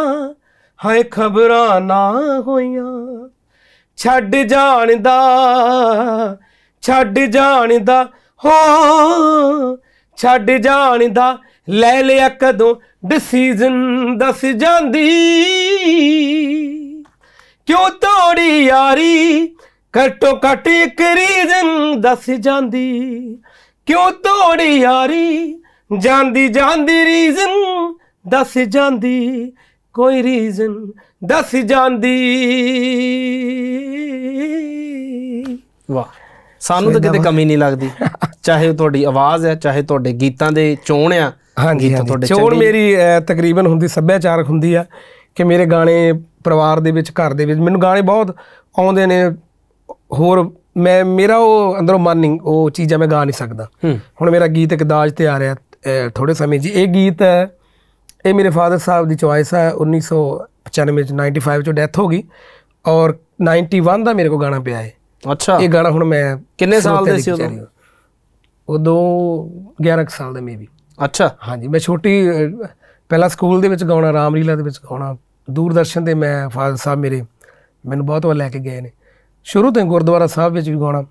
ਹਾਏ ਖਬਰਾਂ ਨਾ ਹੋਈਆਂ ਛੱਡ ਜਾਣਦਾ ਛੱਡ ਜਾਣਦਾ ਹੋ ਛੱਡ ਜਾਣ ਦਾ ਲੈ ਲਿਆ ਕਦੋਂ ਡਿਸੀਜਨ ਦੱਸ ਜਾਂਦੀ ਕਿਉਂ ਤੋੜੀ ਯਾਰੀ ਘਟੋ ਘਟ ਇੱਕ ਰੀਜ਼ਨ ਦੱਸ ਜਾਂਦੀ ਕਿਉਂ ਤੋੜੀ ਯਾਰੀ ਜਾਂਦੀ ਜਾਂਦੀ ਰੀਜ਼ਨ ਦੱਸ ਜਾਂਦੀ ਕੋਈ ਰੀਜ਼ਨ ਦੱਸ ਜਾਂਦੀ ਵਾਹ ਸਾਨੂੰ ਤਾਂ ਕਿਤੇ ਕਮੀ ਨਹੀਂ ਲੱਗਦੀ ਚਾਹੇ ਤੁਹਾਡੀ ਆਵਾਜ਼ ਹੈ ਚਾਹੇ ਤੁਹਾਡੇ ਗੀਤਾਂ ਦੇ ਚੋਣ ਆ ਹਾਂਜੀ ਤੁਹਾਡੇ ਚੋਣ ਮੇਰੀ ਤਕਰੀਬਨ ਹੁੰਦੀ ਸੱਭਿਆਚਾਰਕ ਹੁੰਦੀ ਆ ਕਿ ਮੇਰੇ ਗਾਣੇ ਪਰਿਵਾਰ ਦੇ ਵਿੱਚ ਘਰ ਦੇ ਵਿੱਚ ਮੈਨੂੰ ਗਾਣੇ ਬਹੁਤ ਆਉਂਦੇ ਨੇ ਹੋਰ ਮੈਂ ਮੇਰਾ ਉਹ ਅੰਦਰੋਂ ਮਨ ਨਹੀਂ ਉਹ ਚੀਜ਼ਾਂ ਮੈਂ ਗਾ ਨਹੀਂ ਸਕਦਾ ਹੁਣ ਮੇਰਾ ਗੀਤ ਇੱਕ ਦਾਜ ਤੇ ਆ ਰਿਹਾ ਥੋੜੇ ਸਮੇਂ ਜੀ ਇਹ ਗੀਤ ਹੈ ਇਹ ਮੇਰੇ ਫਾਦਰ ਸਾਹਿਬ ਦੀ ਚੁਆਇਸ ਹੈ 1995 ਚ 95 ਚ ਡੈਥ ਹੋ ਗਈ ਔਰ 91 ਦਾ ਮੇਰੇ ਕੋ ਗਾਣਾ ਪਿਆ ਹੈ ਅੱਛਾ ਇਹ ਗਾਣਾ ਹੁਣ ਮੈਂ ਕਿੰਨੇ ਸਾਲ ਦੇ ਸੀ ਉਦੋਂ ਉਦੋਂ 11 ਸਾਲ ਦੇ ਮੇਬੀ ਅੱਛਾ ਹਾਂਜੀ ਮੈਂ ਛੋਟੀ ਪਹਿਲਾ ਸਕੂਲ ਦੇ ਵਿੱਚ ਗਾਉਣਾ ਰਾਮਲੀਲਾ ਦੇ ਵਿੱਚ ਗਾਉਣਾ ਦੂਰਦਰਸ਼ਨ ਦੇ ਮੈਂ ਫਾਜ਼ਲ ਸਾਹਿਬ ਮੇਰੇ ਮੈਨੂੰ ਬਹੁਤ ਵਾਰ ਲੈ ਕੇ ਗਏ ਨੇ ਸ਼ੁਰੂ ਤੋਂ ਗੁਰਦੁਆਰਾ ਸਾਹਿਬ ਵਿੱਚ ਵੀ ਗਾਉਣਾ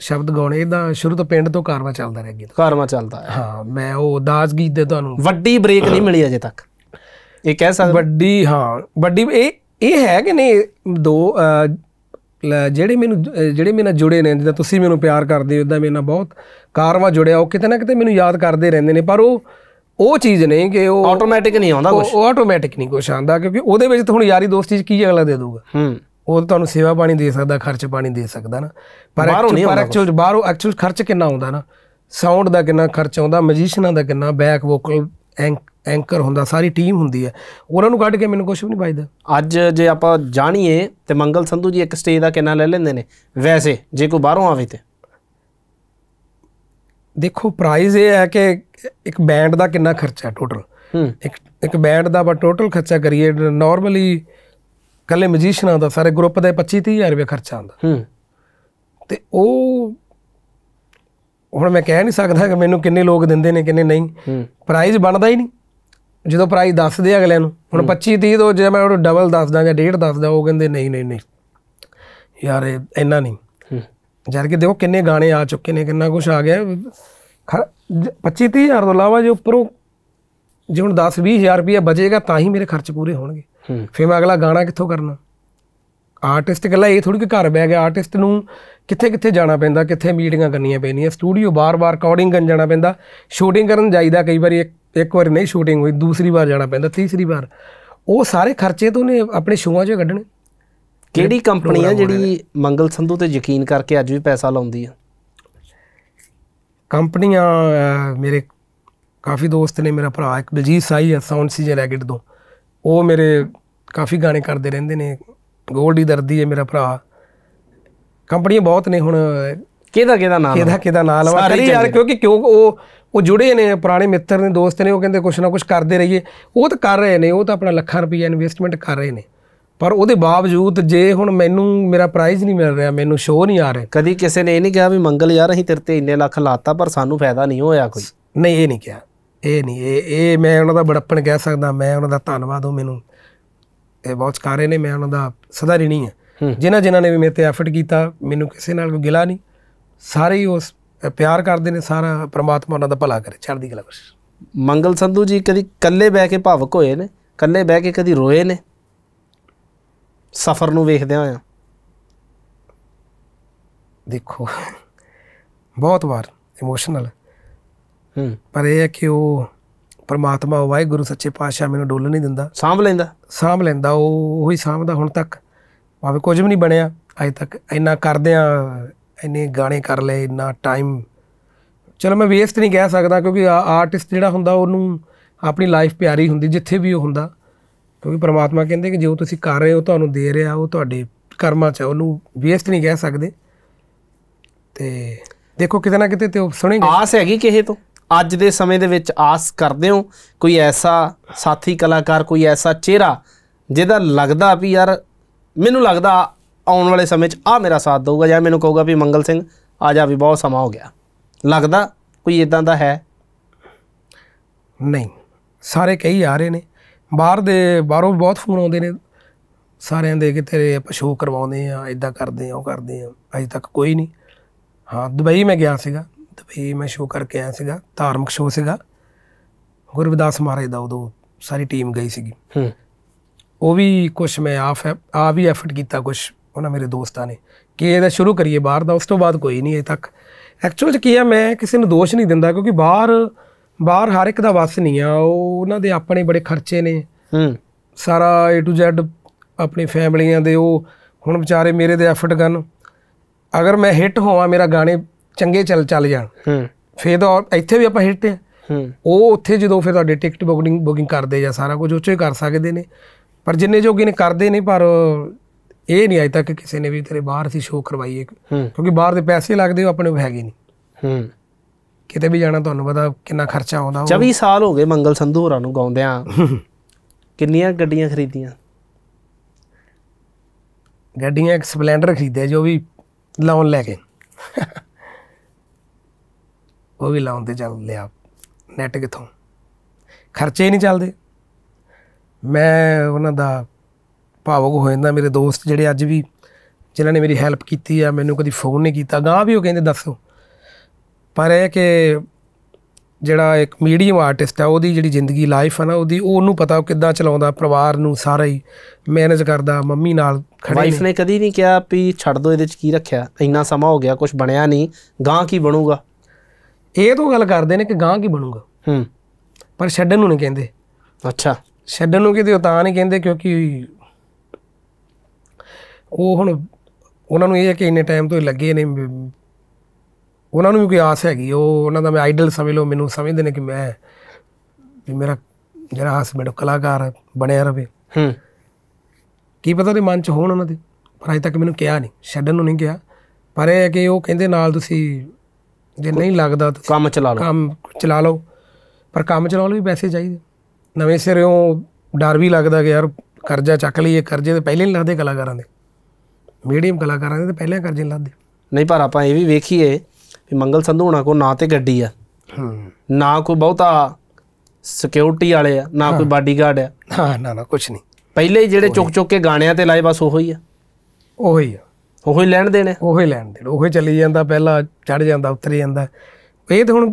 ਸ਼ਬਦ ਗਾਉਣੇ ਇਦਾਂ ਸ਼ੁਰੂ ਤੋਂ ਪਿੰਡ ਤੋਂ ਕਾਰਵਾ ਚੱਲਦਾ ਰਹਿ ਗਿਆ ਕਾਰਵਾ ਚੱਲਦਾ ਹੈ ਹਾਂ ਮੈਂ ਉਹ ਦਾਜ ਗੀਤ ਦੇ ਤੁਹਾਨੂੰ ਵੱਡੀ ਬ੍ਰੇਕ ਨਹੀਂ ਮਿਲੀ ਅਜੇ ਤੱਕ ਇਹ ਕਹਿ ਸਕਦਾ ਵੱਡੀ ਹਾਂ ਵੱਡੀ ਇਹ ਇਹ ਹੈ ਕਿ ਨਹੀਂ ਦੋ ਜਿਹੜੇ ਮੈਨੂੰ ਜਿਹੜੇ ਮੇਰੇ ਨਾਲ ਜੁੜੇ ਨੇ ਜਿੱਦਾਂ ਤੁਸੀਂ ਮੈਨੂੰ ਪਿਆਰ ਕਰਦੇ ਹੋ ਇਦਾਂ ਮੇਰੇ ਨਾਲ ਬਹੁਤ ਕਾਰਵਾ ਜੁੜਿਆ ਉਹ ਕਿਤੇ ਨਾ ਕਿਤੇ ਮੈਨੂੰ ਯਾਦ ਕਰਦੇ ਰਹਿੰਦੇ ਨੇ ਪਰ ਉਹ ਉਹ ਚੀਜ਼ ਨਹੀਂ ਕਿ ਉਹ ਆਟੋਮੈਟਿਕ ਨਹੀਂ ਆਉਂਦਾ ਕੁਝ ਉਹ ਆਟੋਮੈਟਿਕ ਨਹੀਂ ਕੁਝ ਆਉਂਦਾ ਕਿਉਂਕਿ ਉਹਦੇ ਵਿੱਚ ਤੁਹਾਨੂੰ ਯਾਰੀ ਦੋਸਤੀ ਚ ਕੀ ਅਗਲਾ ਦੇ ਦੂਗਾ ਹੂੰ ਉਹ ਤੁਹਾਨੂੰ ਸੇਵਾ ਪਾਣੀ ਦੇ ਸਕਦਾ ਖਰਚ ਪਾਣੀ ਦੇ ਸਕਦਾ ਨਾ ਪਰ ਪਰ ਐਕਚੁਅਲ ਬਾਹਰੋਂ ਐਕਚੁਅਲ ਖਰਚ ਕਿੰਨਾ ਆਉਂਦਾ ਨਾ ਸਾਊਂਡ ਦਾ ਕਿੰਨਾ ਖਰਚ ਆਉਂਦਾ ਮਜੀਸ਼ੀਅਨਾਂ ਦਾ ਕਿੰਨਾ ਬੈਕ ਵੋਕਲ ਐਂਕ ਐਂਕਰ ਹੁੰਦਾ ਸਾਰੀ ਟੀਮ ਹੁੰਦੀ ਹੈ ਉਹਨਾਂ ਨੂੰ ਕੱਢ ਕੇ ਮੈਨੂੰ ਕੁਝ ਵੀ ਨਹੀਂ ਵੱਜਦਾ ਅੱਜ ਜੇ ਆਪਾਂ ਜਾਣੀਏ ਤੇ ਮੰਗਲ ਸੰਧੂ ਜੀ ਇੱਕ ਸਟੇਜ ਦਾ ਕਿੰਨਾ ਲੈ ਲੈਂਦੇ ਨੇ ਵੈਸੇ ਜੇ ਕੋਈ ਬਾਹਰੋਂ ਆਵੇ ਤੇ ਦੇਖੋ ਪ੍ਰਾਈਜ਼ ਇਹ ਹੈ ਕਿ ਇੱਕ ਬੈਂਡ ਦਾ ਕਿੰਨਾ ਖਰਚਾ ਟੋਟਲ ਇੱਕ ਇੱਕ ਬੈਂਡ ਦਾ ਬਾ ਟੋਟਲ ਖਰਚਾ ਕਰੀਏ ਨਾਰਮਲੀ ਕੱਲੇ ਮੈਜੀਸ਼ੀਅਨਾਂ ਦਾ ਸਾਰੇ ਗਰੁੱਪ ਦਾ 25 30000 ਰੁਪਏ ਖਰਚਾ ਆਉਂਦਾ ਤੇ ਉਹ ਹੁਣ ਮੈਂ ਕਹਿ ਨਹੀਂ ਸਕਦਾ ਕਿ ਮੈਨੂੰ ਕਿੰਨੇ ਲੋਕ ਦਿੰਦੇ ਨੇ ਕਿੰਨੇ ਨਹੀਂ ਪ੍ਰਾਈਜ਼ ਬਣਦਾ ਹੀ ਨਹੀਂ ਜਦੋਂ ਪ੍ਰਾਈਸ ਦੱਸਦੇ ਅਗਲੇ ਨੂੰ ਹੁਣ 25 30 ਤੋਂ ਜੇ ਮੈਂ ਉਹ ਡਬਲ ਦੱਸਦਾ ਜਾਂ ਡੇਢ ਦੱਸਦਾ ਉਹ ਕਹਿੰਦੇ ਨਹੀਂ ਨਹੀਂ ਨਹੀਂ ਯਾਰ ਇਹ ਇੰਨਾ ਨਹੀਂ ਜਦ ਕਿ ਦੇਖੋ ਕਿੰਨੇ ਗਾਣੇ ਆ ਚੁੱਕੇ ਨੇ ਕਿੰਨਾ ਕੁਝ ਆ ਗਿਆ 25 30 ਹਜ਼ਾਰ ਤੋਂ ਇਲਾਵਾ ਜੇ ਉੱਪਰੋਂ ਜੇ ਹੁਣ 10 20 ਹਜ਼ਾਰ ਰੁਪਏ ਬਚੇਗਾ ਤਾਂ ਹੀ ਮੇਰੇ ਖਰਚ ਪੂਰੇ ਹੋਣਗੇ ਫਿਰ ਮੈਂ ਅਗਲਾ ਗਾਣਾ ਕਿੱਥੋਂ ਕਰਨਾ ਆਰਟਿਸਟ ਕੱਲਾ ਇਹ ਥੋੜੀ ਕਿ ਘਰ ਬੈ ਗਿਆ ਆਰਟਿਸਟ ਨੂੰ ਕਿੱਥੇ ਕਿੱਥੇ ਜਾਣਾ ਪੈਂਦਾ ਕਿੱਥੇ ਮੀਟਿੰਗਾਂ ਕਰਨੀਆਂ ਪੈਣੀਆਂ ਸਟੂਡੀਓ ਬਾਰ-ਬਾਰ ਰਿਕਾਰਡਿੰਗ ਕਰਨ ਜਾਣਾ ਪੈਂਦਾ ਸ਼ੂਟਿੰਗ ਕਰਨ ਜਾਈਦਾ ਕਈ ਵਾਰੀ ਇੱਕ ਇੱਕ ਵਾਰ ਨਹੀਂ ਸ਼ੂਟਿੰਗ ਹੋਈ ਦੂਸਰੀ ਵਾਰ ਜਾਣਾ ਪੈਂਦਾ ਤੀਸਰੀ ਵਾਰ ਉਹ ਸਾਰੇ ਖਰਚੇ ਤੋਂ ਨੇ ਆਪਣੇ ਸ਼ੂਆਂ 'ਚੋਂ ਕੱਢਣੇ ਕਿਹੜੀ ਕੰਪਨੀ ਆ ਜਿਹੜੀ ਮੰਗਲ ਸੰਧੂ ਤੇ ਯਕੀਨ ਕਰਕੇ ਅੱਜ ਵੀ ਪੈਸਾ ਲਾਉਂਦੀ ਆ ਕੰਪਨੀਆਂ ਮੇਰੇ ਕਾਫੀ ਦੋਸਤ ਨੇ ਮੇਰਾ ਭਰਾ ਇੱਕ ਬਲਜੀਤ ਸਾਈ ਹੈ ਸਾਊਂਡ ਸੀਜਨ ਰੈਕਟ ਤੋਂ ਉਹ ਮੇਰੇ ਕਾਫੀ ਗਾਣੇ ਕਰਦੇ ਰਹਿੰਦੇ ਨੇ ਗੋਲਡੀ ਦਰਦੀ ਹੈ ਮੇਰਾ ਭਰਾ ਕੰਪਨੀਆਂ ਬਹੁਤ ਨੇ ਹੁਣ ਕਿਹਦਾ ਕਿਹਦਾ ਨਾਮ ਕਿਹਦਾ ਕਿਹਦਾ ਨਾਮ ਲਵਾ ਕਰੀ ਯਾਰ ਕਿਉਂਕਿ ਕਿਉਂ ਉਹ ਉਹ ਜੁੜੇ ਨੇ ਪੁਰਾਣੇ ਮਿੱਤਰ ਨੇ ਦੋਸਤ ਨੇ ਉਹ ਕਹਿੰਦੇ ਕੁਛ ਨਾ ਕੁਛ ਕਰਦੇ ਰਹੀਏ ਉਹ ਤਾਂ ਕਰ ਰਹੇ ਨੇ ਉਹ ਤਾਂ ਆਪਣਾ ਲੱਖਾਂ ਰੁਪਏ ਇਨਵੈਸਟਮੈਂਟ ਕਰ ਰਹੇ ਨੇ ਪਰ ਉਹਦੇ ਬਾਵਜੂਦ ਜੇ ਹੁਣ ਮੈਨੂੰ ਮੇਰਾ ਪ੍ਰਾਈਜ਼ ਨਹੀਂ ਮਿਲ ਰਿਹਾ ਮੈਨੂੰ ਸ਼ੋਅ ਨਹੀਂ ਆ ਰਿਹਾ ਕਦੀ ਕਿਸੇ ਨੇ ਇਹ ਨਹੀਂ ਕਿਹਾ ਵੀ ਮੰਗਲ ਯਾਰ ਅਸੀਂ ਤੇਰੇ ਤੇ ਇੰਨੇ ਲੱਖ ਲਾਤਾ ਪਰ ਸਾਨੂੰ ਫਾਇਦਾ ਨਹੀਂ ਹੋਇਆ ਕੋਈ ਨਹੀਂ ਇਹ ਨਹੀਂ ਕਿਹਾ ਇਹ ਨਹੀਂ ਇਹ ਇਹ ਮੈਂ ਉਹਨਾਂ ਦਾ ਬੜਪਣ ਕਹਿ ਸਕਦਾ ਮੈਂ ਉਹਨਾਂ ਦਾ ਧੰਨਵਾਦ ਹਾਂ ਮੈਨੂੰ ਇਹ ਬਹੁਤ ਕਾਰੇ ਨੇ ਮੈਂ ਉਹਨਾਂ ਦਾ ਸਦਾ ਰਿਣੀ ਹਾਂ ਜਿਨ੍ਹਾਂ ਜਿਨ੍ਹਾਂ ਨੇ ਵੀ ਮੇਰੇ ਤੇ ਐਫਰਟ ਕੀਤਾ ਮੈਨੂੰ ਕਿਸੇ ਨਾਲ ਕੋਈ ਗਿਲਾ ਨਹੀਂ ਸਾਰੇ ਹੀ ਉਸ ਪਿਆਰ ਕਰਦੇ ਨੇ ਸਾਰਾ ਪ੍ਰਮਾਤਮਾ ਉਹਨਾਂ ਦਾ ਭਲਾ ਕਰੇ ਚੜ੍ਹਦੀ ਕਲਾ ਬਖਸ਼ ਮੰਗਲ ਸੰਧੂ ਜੀ ਕਦੀ ਇਕੱਲੇ ਬਹਿ ਕੇ ਭਾਵਕ ਹੋਏ ਨੇ ਇਕੱਲੇ ਬਹਿ ਕੇ ਕਦੀ ਰੋਏ ਨੇ ਸਫ਼ਰ ਨੂੰ ਵੇਖਦੇ ਹੋਇਆ ਦੇਖੋ ਬਹੁਤ ਵਾਰ ਇਮੋਸ਼ਨਲ ਹੂੰ ਪਰ ਇਹ ਹੈ ਕਿ ਉਹ ਪਰਮਾਤਮਾ ਵਾਹਿਗੁਰੂ ਸੱਚੇ ਪਾਤਸ਼ਾਹ ਮੈਨੂੰ ਡੋਲ ਨਹੀਂ ਦਿੰਦਾ ਸਾਂਭ ਲੈਂਦਾ ਸਾਂਭ ਲੈਂਦਾ ਉਹ ਉਹੀ ਸਾਂਭਦਾ ਹੁਣ ਤੱਕ ਭਾਵੇਂ ਕੁਝ ਵੀ ਨਹੀਂ ਬਣਿਆ ਅਜੇ ਤੱਕ ਇੰਨਾ ਕਰਦੇ ਆ ਇੰਨੇ ਗਾਣੇ ਕਰ ਲਏ ਇੰਨਾ ਟਾਈਮ ਚਲੋ ਮੈਂ ਵੇਸਟ ਨਹੀਂ ਕਹਿ ਸਕਦਾ ਕਿਉਂਕਿ ਆਰਟਿਸਟ ਜਿਹੜਾ ਹੁੰਦਾ ਉਹਨੂੰ ਆਪਣੀ ਲਾਈਫ ਪਿਆਰੀ ਹੁੰਦੀ ਜਿੱਥੇ ਵੀ ਉਹ ਹੁੰਦਾ ਕਿਉਂਕਿ ਪ੍ਰਮਾਤਮਾ ਕਹਿੰਦੇ ਕਿ ਜੋ ਤੁਸੀਂ ਕਰ ਰਹੇ ਹੋ ਤੁਹਾਨੂੰ ਦੇ ਰਿਹਾ ਉਹ ਤੁਹਾਡੇ ਕਰਮਾਂ 'ਚ ਉਹਨੂੰ ਵੇਸਟ ਨਹੀਂ ਕਹਿ ਸਕਦੇ ਤੇ ਦੇਖੋ ਕਿਤੇ ਨਾ ਕਿਤੇ ਤੇ ਉਹ ਸੁਣੇਗਾ ਆਸ ਹੈਗੀ ਕਿਸੇ ਤੋਂ ਅੱਜ ਦੇ ਸਮੇਂ ਦੇ ਵਿੱਚ ਆਸ ਕਰਦੇ ਹੋ ਕੋਈ ਐਸਾ ਸਾਥੀ ਕਲਾਕਾਰ ਕੋਈ ਐਸਾ ਚਿਹਰਾ ਜਿਹਦਾ ਲੱਗਦਾ ਵੀ ਯਾਰ ਮੈਨੂੰ ਲੱਗਦਾ ਆਉਣ ਵਾਲੇ ਸਮੇਂ 'ਚ ਆ ਮੇਰਾ ਸਾਥ ਦੇਊਗਾ ਜਾਂ ਮੈਨੂੰ ਕਹੂਗਾ ਵੀ ਮੰਗਲ ਸਿੰਘ ਆ ਜਾ ਵੀ ਬਹੁਤ ਸਮਾਂ ਹੋ ਗਿਆ ਲੱਗਦਾ ਕੋਈ ਇਦਾਂ ਦਾ ਹੈ ਨਹੀਂ ਸਾਰੇ ਕਹੀ ਆ ਰਹੇ ਨੇ ਬਾਹਰ ਦੇ ਬਾਹਰੋਂ ਬਹੁਤ ਫੋਨ ਆਉਂਦੇ ਨੇ ਸਾਰਿਆਂ ਦੇ ਕਿ ਤੇਰੇ ਆਪਾਂ ਸ਼ੋਅ ਕਰਵਾਉਂਦੇ ਆ ਇਦਾਂ ਕਰਦੇ ਆ ਉਹ ਕਰਦੇ ਆ ਅਜੇ ਤੱਕ ਕੋਈ ਨਹੀਂ ਹਾਂ ਦੁਬਈ ਮੈਂ ਗਿਆ ਸੀਗਾ ਦੁਬਈ ਮੈਂ ਸ਼ੋਅ ਕਰਕੇ ਆਇਆ ਸੀਗਾ ਧਾਰਮਿਕ ਸ਼ੋਅ ਸੀਗਾ ਗੁਰਵਿਦਾਸ ਮਹਾਰਾਜ ਦਾ ਉਦੋਂ ਸਾਰੀ ਟੀਮ ਗਈ ਸੀਗੀ ਹੂੰ ਉਹ ਵੀ ਕੁਝ ਮੈਂ ਆਫ ਆ ਵੀ ਐਫਰਟ ਕੀਤਾ ਕੁਝ ਉਹਨਾਂ ਮੇਰੇ ਦੋਸਤਾਂ ਨੇ ਕਿ ਇਹਦਾ ਸ਼ੁਰੂ ਕਰੀਏ ਬਾਹਰ ਦਾ ਉਸ ਤੋਂ ਬਾਅਦ ਕੋਈ ਨਹੀਂ ਇਹ ਤੱਕ ਐਕਚੁਅਲ ਚ ਕੀ ਆ ਮੈਂ ਕਿਸੇ ਨੂੰ ਦੋਸ਼ ਨਹੀਂ ਦਿੰਦਾ ਕਿਉਂਕਿ ਬਾਹਰ ਬਾਹਰ ਹਰ ਇੱਕ ਦਾ ਵਸ ਨਹੀਂ ਆ ਉਹ ਉਹਨਾਂ ਦੇ ਆਪਣੇ ਬੜੇ ਖਰਚੇ ਨੇ ਹੂੰ ਸਾਰਾ A to Z ਆਪਣੀ ਫੈਮਲੀਆਂ ਦੇ ਉਹ ਹੁਣ ਵਿਚਾਰੇ ਮੇਰੇ ਦੇ ਐਫਰਟ ਕਰਨ ਅਗਰ ਮੈਂ ਹਿੱਟ ਹੋਵਾਂ ਮੇਰਾ ਗਾਣੇ ਚੰਗੇ ਚੱਲ ਚੱਲ ਜਾਣ ਹੂੰ ਫੇਰ ਤਾਂ ਇੱਥੇ ਵੀ ਆਪਾਂ ਹਿੱਟ ਆ ਉਹ ਉੱਥੇ ਜਦੋਂ ਫਿਰ ਤੁਹਾਡੇ ਟਿਕਟ ਬੁਕਿੰਗ ਬੁਕਿੰਗ ਕਰਦੇ ਜਾਂ ਸਾਰਾ ਕੁਝ ਉੱਚੇ ਕਰ ਸਕਦੇ ਨੇ ਪਰ ਜਿੰਨੇ ਜੋਗੇ ਨੇ ਕਰਦੇ ਨੇ ਪਰ ਇਹ ਨਹੀਂ ਅਜੇ ਤੱਕ ਕਿਸੇ ਨੇ ਵੀ ਤੇਰੇ ਬਾਹਰ ਅਸੀਂ ਸ਼ੋਅ ਕਰਵਾਈਏ ਕਿਉਂਕਿ ਬਾਹਰ ਦੇ ਪੈਸੇ ਲੱਗਦੇ ਉਹ ਆਪਣੇ ਉਹ ਹੈਗੇ ਨਹੀਂ ਹੂੰ ਕਿਤੇ ਵੀ ਜਾਣਾ ਤੁਹਾਨੂੰ ਪਤਾ ਕਿੰਨਾ ਖਰਚਾ ਆਉਂਦਾ 24 ਸਾਲ ਹੋ ਗਏ ਮੰਗਲ ਸੰਧੂ ਹੋਰਾਂ ਨੂੰ ਗਾਉਂਦਿਆਂ ਕਿੰਨੀਆਂ ਗੱਡੀਆਂ ਖਰੀਦੀਆਂ ਗੱਡੀਆਂ ਇੱਕ ਸਪਲੈਂਡਰ ਖਰੀਦਿਆ ਜੋ ਵੀ ਲੋਨ ਲੈ ਕੇ ਉਹ ਵੀ ਲੋਨ ਤੇ ਚੱਲ ਲਿਆ ਨੈਟ ਕਿਥੋਂ ਖਰਚੇ ਨਹੀਂ ਚੱਲਦੇ ਮੈਂ ਉਹਨਾਂ ਦਾ ਭਾਵੁਕ ਹੋ ਜਾਂਦਾ ਮੇਰੇ ਦੋਸਤ ਜਿਹੜੇ ਅੱਜ ਵੀ ਜਿਨ੍ਹਾਂ ਨੇ ਮੇਰੀ ਹੈਲਪ ਕੀਤੀ ਆ ਮੈਨੂੰ ਕਦੀ ਫੋਨ ਨਹੀਂ ਕੀਤਾ ਗਾਂ ਵੀ ਉਹ ਕਹਿੰਦੇ ਦੱਸੋ ਪਰ ਇਹ ਕਿ ਜਿਹੜਾ ਇੱਕ ਮੀਡੀਅਮ ਆਰਟਿਸਟ ਆ ਉਹਦੀ ਜਿਹੜੀ ਜ਼ਿੰਦਗੀ ਲਾਈਫ ਆ ਨਾ ਉਹਦੀ ਉਹਨੂੰ ਪਤਾ ਉਹ ਕਿੱਦਾਂ ਚਲਾਉਂਦਾ ਪਰਿਵਾਰ ਨੂੰ ਸਾਰਾ ਹੀ ਮੈਨੇਜ ਕਰਦਾ ਮੰਮੀ ਨਾਲ ਖੜੇ ਵਾਈਫ ਨੇ ਕਦੀ ਨਹੀਂ ਕਿਹਾ ਵੀ ਛੱਡ ਦੋ ਇਹਦੇ ਚ ਕੀ ਰੱਖਿਆ ਇੰਨਾ ਸਮਾਂ ਹੋ ਗਿਆ ਕੁਝ ਬਣਿਆ ਨਹੀਂ ਗਾਂ ਕੀ ਬਣੂਗਾ ਇਹ ਤੋਂ ਗੱਲ ਕਰਦੇ ਨੇ ਕਿ ਗਾਂ ਕੀ ਬਣੂਗਾ ਹੂੰ ਪਰ ਛੱਡਣ ਨੂੰ ਨਹੀਂ ਕਹਿੰਦੇ ਅੱਛਾ ਛੱਡਣ ਨੂੰ ਕਿਤੇ ਤਾਂ ਨਹੀਂ ਕਹਿੰਦੇ ਕਿਉਂਕਿ ਉਹ ਹੁਣ ਉਹਨਾਂ ਨੂੰ ਇਹ ਹੈ ਕਿ ਇੰਨੇ ਟਾਈਮ ਤੋਂ ਲੱਗੇ ਨੇ ਉਹਨਾਂ ਨੂੰ ਵੀ ਕੋਈ ਆਸ ਹੈਗੀ ਉਹ ਉਹਨਾਂ ਦਾ ਮੈਂ ਆਈਡਲ ਸਮਝ ਲਓ ਮੈਨੂੰ ਸਮਝਦੇ ਨੇ ਕਿ ਮੈਂ ਵੀ ਮੇਰਾ ਜਿਹੜਾ ਹਸਬੰਡ ਕਲਾਕਾਰ ਬਣਿਆ ਰਵੇ ਹੂੰ ਕੀ ਪਤਾ ਦੇ ਮਨ ਚ ਹੋਣ ਉਹਨਾਂ ਦੇ ਪਰ ਅਜੇ ਤੱਕ ਮੈਨੂੰ ਕਿਹਾ ਨਹੀਂ ਛੱਡਣ ਨੂੰ ਨਹੀਂ ਕਿਹਾ ਪਰ ਇਹ ਹੈ ਕਿ ਉਹ ਕਹਿੰਦੇ ਨਾਲ ਤੁਸੀਂ ਜੇ ਨਹੀਂ ਲੱਗਦਾ ਤਾਂ ਕੰਮ ਚਲਾ ਲਓ ਕੰਮ ਚਲਾ ਲਓ ਪਰ ਕੰਮ ਚਲਾਉਣ ਲਈ ਪੈਸੇ ਚਾਹੀਦੇ ਨਵੇਂ ਸਿਰਿਓਂ ਡਰ ਵੀ ਲੱਗਦਾ ਕਿ ਯਾਰ ਕਰਜ਼ਾ ਚੱਕ ਲਈਏ ਕਰਜ਼ੇ ਤੇ ਪਹਿਲੇ ਨਹੀਂ ਲੱਗਦੇ ਕਲਾਕਾਰਾਂ ਦੇ ਮੀਡੀਅਮ ਕਲਾਕਾਰਾਂ ਦੇ ਤਾਂ ਪਹਿਲਾਂ ਕਰਜ਼ੇ ਲੱਦੇ ਨਹੀਂ ਪਰ ਆਪਾਂ ਇਹ ਵੀ ਵੇਖੀਏ ਕਿ ਮੰਗਲ ਸੰਧੂ ਹੁਣਾਂ ਕੋ ਨਾ ਤੇ ਗੱਡੀ ਆ ਹਾਂ ਨਾ ਕੋਈ ਬਹੁਤਾ ਸਿਕਿਉਰਿਟੀ ਵਾਲੇ ਆ ਨਾ ਕੋਈ ਬਾਡੀਗਾਰਡ ਆ ਹਾਂ ਨਾ ਨਾ ਕੁਝ ਨਹੀਂ ਪਹਿਲੇ ਜਿਹੜੇ ਚੁੱਕ ਚੁੱਕ ਕੇ ਗਾਣਿਆਂ ਤੇ ਲਾਏ ਬਸ ਉਹੋ ਹੀ ਆ ਉਹੋ ਹੀ ਆ ਉਹੋ ਹੀ ਲੈਣ ਦੇਣੇ ਉਹੋ ਹੀ ਲੈਣ ਦੇਣ ਉਹੋ ਹੀ ਚੱਲੀ ਜਾਂਦਾ ਪਹਿਲਾਂ ਚੜ ਜਾਂਦਾ ਉਤਰ ਜਾਂਦਾ ਇਹ ਤਾਂ ਹੁਣ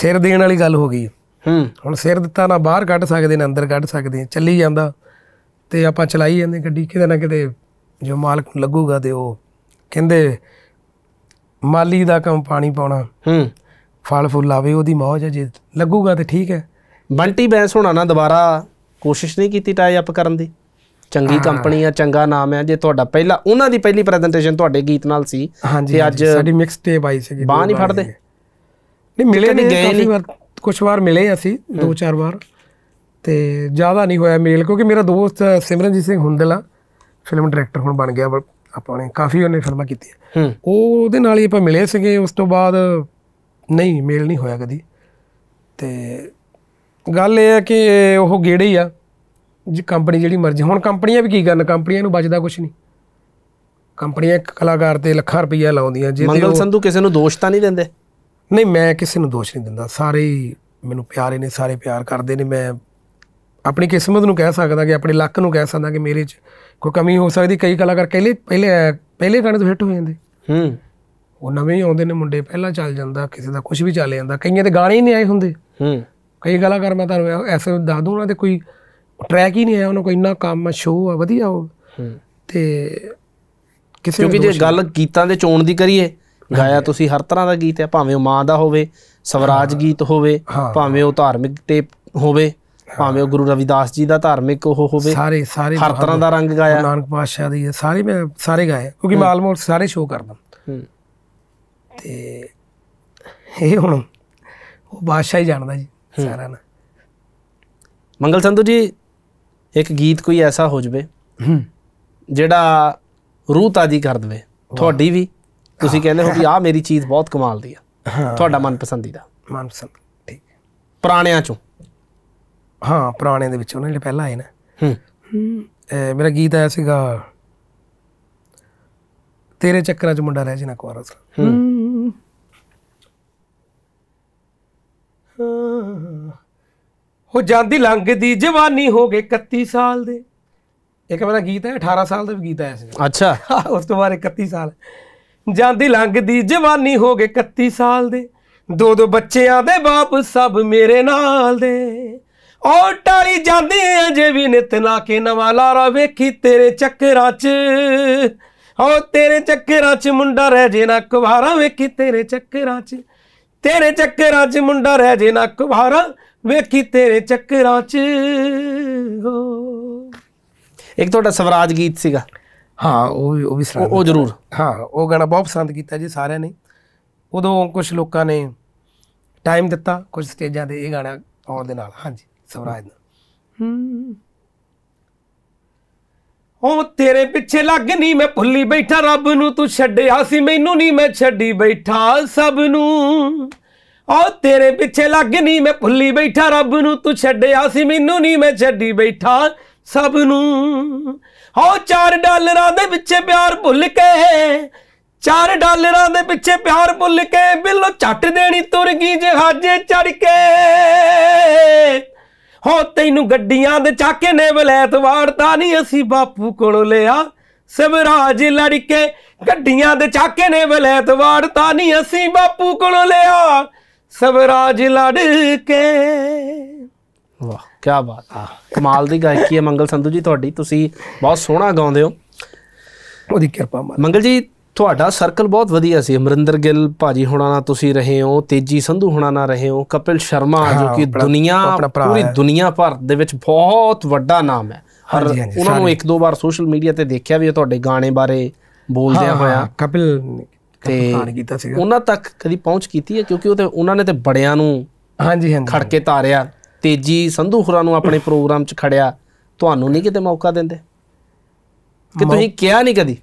ਸਿਰ ਦੇਣ ਵਾਲੀ ਗੱਲ ਹੋ ਗਈ ਹੂੰ ਹੁਣ ਸਿਰ ਦਿੱਤਾ ਨਾ ਬਾਹਰ ਕੱਢ ਸਕਦੇ ਨੇ ਅੰਦਰ ਕੱਢ ਸਕਦੇ ਚੱਲੀ ਜਾਂਦਾ ਤੇ ਆਪਾਂ ਚਲਾਈ ਜਾਂਦੇ ਗੱਡੀ ਕਿਤੇ ਨਾ ਕਿਤੇ ਜੋ ਮਾਲਕ ਨੂੰ ਲੱਗੂਗਾ ਤੇ ਉਹ ਕਹਿੰਦੇ ਮਾਲੀ ਦਾ ਕੰਮ ਪਾਣੀ ਪਾਉਣਾ ਹੂੰ ਫਲ ਫੁੱਲ ਆਵੇ ਉਹਦੀ ਮੌਜ ਹੈ ਜੇ ਲੱਗੂਗਾ ਤੇ ਠੀਕ ਹੈ ਬੰਟੀ ਬੈਂਸ ਹੋਣਾ ਨਾ ਦੁਬਾਰਾ ਕੋਸ਼ਿਸ਼ ਨਹੀਂ ਕੀਤੀ ਟਾਈ ਅਪ ਕਰਨ ਦੀ ਚੰਗੀ ਕੰਪਨੀ ਆ ਚੰਗਾ ਨਾਮ ਆ ਜੇ ਤੁਹਾਡਾ ਪਹਿਲਾ ਉਹਨਾਂ ਦੀ ਪਹਿਲੀ ਪ੍ਰੈਜੈਂਟੇਸ਼ਨ ਤੁਹਾਡੇ ਗੀਤ ਨਾਲ ਸੀ ਤੇ ਅੱਜ ਸਾਡੀ ਮਿਕਸ ਟੇਪ ਆਈ ਸੀ ਬਾਹ ਨਹੀਂ ਫੜਦੇ ਨਹੀਂ ਮਿਲੇ ਨਹੀਂ ਗਏ ਨਹੀਂ ਕੁਝ ਵਾਰ ਮਿਲੇ ਅਸੀਂ ਦੋ ਚਾਰ ਵਾਰ ਤੇ ਜ਼ਿਆਦਾ ਨਹੀਂ ਹੋਇਆ ਮੇਲ ਕਿਉਂਕਿ ਮੇਰਾ ਦੋਸਤ ਸਿਮਰਨਜੀਤ ਸਿੰਘ ਹੁੰਦਲਾ ਫਿਲਮ ਡਾਇਰੈਕਟਰ ਹੁਣ ਬਣ ਗਿਆ ਆਪਾਂ ਨੇ ਕਾਫੀ ਉਹਨੇ ਫਿਲਮਾਂ ਕੀਤੀਆਂ ਉਹ ਉਹਦੇ ਨਾਲ ਹੀ ਆਪਾਂ ਮਿਲੇ ਸੀਗੇ ਉਸ ਤੋਂ ਬਾਅਦ ਨਹੀਂ ਮੇਲ ਨਹੀਂ ਹੋਇਆ ਕਦੀ ਤੇ ਗੱਲ ਇਹ ਹੈ ਕਿ ਉਹ ਗੇੜੇ ਹੀ ਆ ਜੀ ਕੰਪਨੀ ਜਿਹੜੀ ਮਰਜ਼ੀ ਹੁਣ ਕੰਪਨੀਆਂ ਵੀ ਕੀ ਕਰਨ ਕੰਪਨੀਆਂ ਨੂੰ ਬਚਦਾ ਕੁਝ ਨਹੀਂ ਕੰਪਨੀਆਂ ਇੱਕ ਕਲਾਕਾਰ ਤੇ ਲੱਖਾਂ ਰੁਪਈਆ ਲਾਉਂਦੀਆਂ ਜੇ ਮੰਗਲ ਸੰਧੂ ਕਿਸੇ ਨੂੰ ਦੋਸ਼ ਤਾਂ ਨਹੀਂ ਦਿੰਦੇ ਨਹੀਂ ਮੈਂ ਕਿਸੇ ਨੂੰ ਦੋਸ਼ ਨਹੀਂ ਦਿੰਦਾ ਸਾਰੇ ਹੀ ਮੈਨੂੰ ਪਿਆਰੇ ਨੇ ਸਾਰੇ ਪਿਆਰ ਕਰਦੇ ਨੇ ਮੈਂ ਆਪਣੀ ਕਿਸਮਤ ਨੂੰ ਕਹਿ ਸਕਦਾ ਕਿ ਆਪਣੇ ਲੱਕ ਨੂੰ ਕਹਿ ਸਕਦਾ ਕਿ ਮੇਰੇ 'ਚ ਕੋਈ ਕਮੀ ਹੋ ਸਕਦੀ ਕਈ ਕਲਾਕਾਰ ਕਹਿੰਦੇ ਪਹਿਲੇ ਪਹਿਲੇ ਗਾਣੇ ਤੋਂ ਹਿੱਟ ਹੋ ਜਾਂਦੇ ਹੂੰ ਉਹ ਨਵੇਂ ਹੀ ਆਉਂਦੇ ਨੇ ਮੁੰਡੇ ਪਹਿਲਾਂ ਚੱਲ ਜਾਂਦਾ ਕਿਸੇ ਦਾ ਕੁਝ ਵੀ ਚੱਲ ਜਾਂਦਾ ਕਈਆਂ ਦੇ ਗਾਣੇ ਹੀ ਨਹੀਂ ਆਏ ਹੁੰਦੇ ਹੂੰ ਕਈ ਕਲਾਕਾਰ ਮੈਂ ਤੁਹਾਨੂੰ ਐਸੇ ਦੱਸ ਦੂੰ ਉਹਨਾਂ ਦੇ ਕੋਈ ਟਰੈਕ ਹੀ ਨਹੀਂ ਆਇਆ ਉਹਨਾਂ ਕੋਈ ਇੰਨਾ ਕੰਮ ਆ ਸ਼ੋਅ ਆ ਵਧੀਆ ਉਹ ਤੇ ਕਿਸੇ ਕਿਉਂਕਿ ਜੇ ਗੱਲ ਗੀਤਾਂ ਦੇ ਚੋਣ ਦੀ ਕਰੀਏ ਗਾਇਆ ਤੁਸੀਂ ਹਰ ਤਰ੍ਹਾਂ ਦਾ ਗੀਤ ਹੈ ਭਾਵੇਂ ਉਹ ਮਾਂ ਦਾ ਹੋਵੇ ਸਵਰਾਜ ਗੀਤ ਹੋਵੇ ਭਾਵੇਂ ਉਹ ਧਾਰਮਿਕ ਤੇ ਹੋਵੇ ਭਾਵੇਂ ਉਹ ਗੁਰੂ ਰਵਿਦਾਸ ਜੀ ਦਾ ਧਾਰਮਿਕ ਉਹ ਹੋਵੇ ਸਾਰੇ ਸਾਰੇ ਹਰ ਤਰ੍ਹਾਂ ਦਾ ਰੰਗ ਗਾਇਆ ਨਾਨਕ ਪਾਤਸ਼ਾਹ ਦੀ ਸਾਰੇ ਮੈਂ ਸਾਰੇ ਗਾਏ ਕਿਉਂਕਿ ਮੈਂ ਆਲਮੋਸਟ ਸਾਰੇ ਸ਼ੋਅ ਕਰਦਾ ਤੇ ਇਹ ਹੁਣ ਉਹ ਬਾਦਸ਼ਾਹ ਹੀ ਜਾਣਦਾ ਜੀ ਸਾਰਾ ਨਾ ਮੰਗਲ ਸੰਧੂ ਜੀ ਇੱਕ ਗੀਤ ਕੋਈ ਐਸਾ ਹੋ ਜਵੇ ਜਿਹੜਾ ਰੂਹ ਤਾਜ਼ੀ ਕਰ ਦਵੇ ਤੁਹਾਡੀ ਵੀ ਤੁਸੀਂ ਕਹਿੰਦੇ ਹੋ ਵੀ ਆਹ ਮੇਰੀ ਚੀਜ਼ ਬਹੁਤ ਕਮਾਲ ਦੀ ਆ ਤੁਹਾਡਾ ਮਨਪਸੰਦੀਦਾ ਮਨਪਸੰਦ ਠੀਕ ਪੁਰਾਣਿਆਂ ਚੋਂ ਹਾਂ ਪੁਰਾਣੇ ਦੇ ਵਿੱਚ ਉਹਨਾਂ ਜਿਹੜੇ ਪਹਿਲਾਂ ਆਏ ਨਾ ਹੂੰ ਮੇਰਾ ਗੀਤ ਆਇਆ ਸੀਗਾ ਤੇਰੇ ਚੱਕਰਾਂ 'ਚ ਮੁੰਡਾ ਰਹਿ ਜੇ ਨਾ ਕੁਆਰਾ ਹੂੰ ਹੋ ਜਾਂਦੀ ਲੰਘਦੀ ਜਵਾਨੀ ਹੋ ਗਏ 31 ਸਾਲ ਦੇ ਇੱਕ ਮੇਰਾ ਗੀਤ ਹੈ 18 ਸਾਲ ਦਾ ਵੀ ਗੀਤ ਆਇਆ ਸੀ ਅੱਛਾ ਉਸ ਤੋਂ ਬਾਅਦ 31 ਸਾਲ ਜਾਂਦੀ ਲੰਘਦੀ ਜਵਾਨੀ ਹੋ ਗਏ 31 ਸਾਲ ਦੇ ਦੋ ਦੋ ਬੱਚਿਆਂ ਦੇ ਬਾਪ ਸਭ ਮੇਰੇ ਨਾਲ ਦੇ ਓ ਟਾਲੀ ਜਾਂਦੇ ਆ ਜੇ ਵੀ ਨਿਤ ਨਾ ਕੇ ਨਵਾਂ ਲਾਰਾ ਵੇਖੀ ਤੇਰੇ ਚੱਕਰਾਂ 'ਚ ਓ ਤੇਰੇ ਚੱਕਰਾਂ 'ਚ ਮੁੰਡਾ ਰਹਿ ਜੇ ਨਾ ਕੁਵਾਰਾ ਵੇਖੀ ਤੇਰੇ ਚੱਕਰਾਂ 'ਚ ਤੇਰੇ ਚੱਕਰਾਂ 'ਚ ਮੁੰਡਾ ਰਹਿ ਜੇ ਨਾ ਕੁਵਾਰਾ ਵੇਖੀ ਤੇਰੇ ਚੱਕਰਾਂ 'ਚ ਇੱਕ ਤੁਹਾਡਾ ਸਵਰਾਜ ਗੀਤ ਸੀਗਾ ਹਾਂ ਉਹ ਵੀ ਉਹ ਵੀ ਸਰਾਂ ਉਹ ਜ਼ਰੂਰ ਹਾਂ ਉਹ ਗਾਣਾ ਬਹੁਤ ਪਸੰਦ ਕੀਤਾ ਜੀ ਸਾਰਿਆਂ ਨੇ ਉਦੋਂ ਕੁਝ ਲੋਕਾਂ ਨੇ ਟਾਈਮ ਦਿੱਤਾ ਕੁਝ ਸਟੇਜਾਂ ਤੇ ਇਹ ਗਾਣਾ ਆਉਣ ਦੇ ਨਾਲ ਹਾਂਜੀ ਸਵਰਾਜ ਹੂੰ ਉਹ ਤੇਰੇ ਪਿੱਛੇ ਲੱਗ ਨਹੀਂ ਮੈਂ ਭੁੱਲੀ ਬੈਠਾ ਰੱਬ ਨੂੰ ਤੂੰ ਛੱਡਿਆ ਸੀ ਮੈਨੂੰ ਨਹੀਂ ਮੈਂ ਛੱਡੀ ਬੈਠਾ ਸਭ ਨੂੰ ਓ ਤੇਰੇ ਪਿੱਛੇ ਲੱਗ ਨਹੀਂ ਮੈਂ ਭੁੱਲੀ ਬੈਠਾ ਰੱਬ ਨੂੰ ਤੂੰ ਛੱਡਿਆ ਸੀ ਮੈਨੂੰ ਨਹੀਂ ਮੈਂ ਛੱਡੀ ਬੈਠਾ ਸਭ ਨੂੰ ਓ 4 ਡਾਲਰਾਂ ਦੇ ਪਿੱਛੇ ਪਿਆਰ ਭੁੱਲ ਕੇ 4 ਡਾਲਰਾਂ ਦੇ ਪਿੱਛੇ ਪਿਆਰ ਭੁੱਲ ਕੇ ਬਿੱਲੋ ਛੱਟ ਦੇਣੀ ਤੁਰ ਗਈ ਜਹਾਜ਼ੇ ਚੜ ਕੇ ਹੋ ਤੈਨੂੰ ਗੱਡੀਆਂ ਦੇ ਚਾਕੇ ਨੇ ਵਲੈਤ ਵਾਰਤਾ ਨਹੀਂ ਅਸੀਂ ਬਾਪੂ ਕੋਲੋਂ ਲਿਆ ਸਿਮਰਾਜ ਲੜਕੇ ਗੱਡੀਆਂ ਦੇ ਚਾਕੇ ਨੇ ਵਲੈਤ ਵਾਰਤਾ ਨਹੀਂ ਅਸੀਂ ਬਾਪੂ ਕੋਲੋਂ ਲਿਆ ਸਿਮਰਾਜ ਲੜਕੇ ਵਾਹ ਕੀ ਬਾਤ ਆ ਕਮਾਲ ਦੀ ਗਾਇਕੀ ਹੈ ਮੰਗਲ ਸੰਧੂ ਜੀ ਤੁਹਾਡੀ ਤੁਸੀਂ ਬਹੁਤ ਸੋਹਣਾ ਗਾਉਂਦੇ ਹੋ ਉਹਦੀ ਕਿਰਪਾ ਮੰਗਲ ਜੀ ਤੁਹਾਡਾ ਸਰਕਲ ਬਹੁਤ ਵਧੀਆ ਸੀ ਅਮਰਿੰਦਰ ਗਿੱਲ ਭਾਜੀ ਹੁਣਾਂ ਨਾਲ ਤੁਸੀਂ ਰਹੇ ਹੋ ਤੇਜੀ ਸੰਧੂ ਹੁਣਾਂ ਨਾਲ ਰਹੇ ਹੋ ਕਪਿਲ ਸ਼ਰਮਾ ਜੋ ਕਿ ਦੁਨੀਆ ਪੂਰੀ ਦੁਨੀਆ ਭਰ ਦੇ ਵਿੱਚ ਬਹੁਤ ਵੱਡਾ ਨਾਮ ਹੈ ਹਰ ਉਹਨਾਂ ਨੂੰ ਇੱਕ ਦੋ ਵਾਰ ਸੋਸ਼ਲ ਮੀਡੀਆ ਤੇ ਦੇਖਿਆ ਵੀ ਤੁਹਾਡੇ ਗਾਣੇ ਬਾਰੇ ਬੋਲਦੇ ਹੋਇਆ ਕਪਿਲ ਤੇ ਉਹਨਾਂ ਤੱਕ ਕਦੀ ਪਹੁੰਚ ਕੀਤੀ ਹੈ ਕਿਉਂਕਿ ਉਹ ਤੇ ਉਹਨਾਂ ਨੇ ਤੇ ਬੜਿਆਂ ਨੂੰ ਹਾਂਜੀ ਹਾਂਜੀ ਖੜਕੇ ਤਾਰਿਆ ਤੇਜੀ ਸੰਧੂ ਖੁਰਾ ਨੂੰ ਆਪਣੇ ਪ੍ਰੋਗਰਾਮ 'ਚ ਖੜਿਆ ਤੁਹਾਨੂੰ ਨਹੀਂ ਕਿਤੇ ਮੌਕਾ ਦਿੰਦੇ ਕਿ ਤੁਸੀਂ ਕਿਹਾ ਨਹੀਂ ਕਦੀ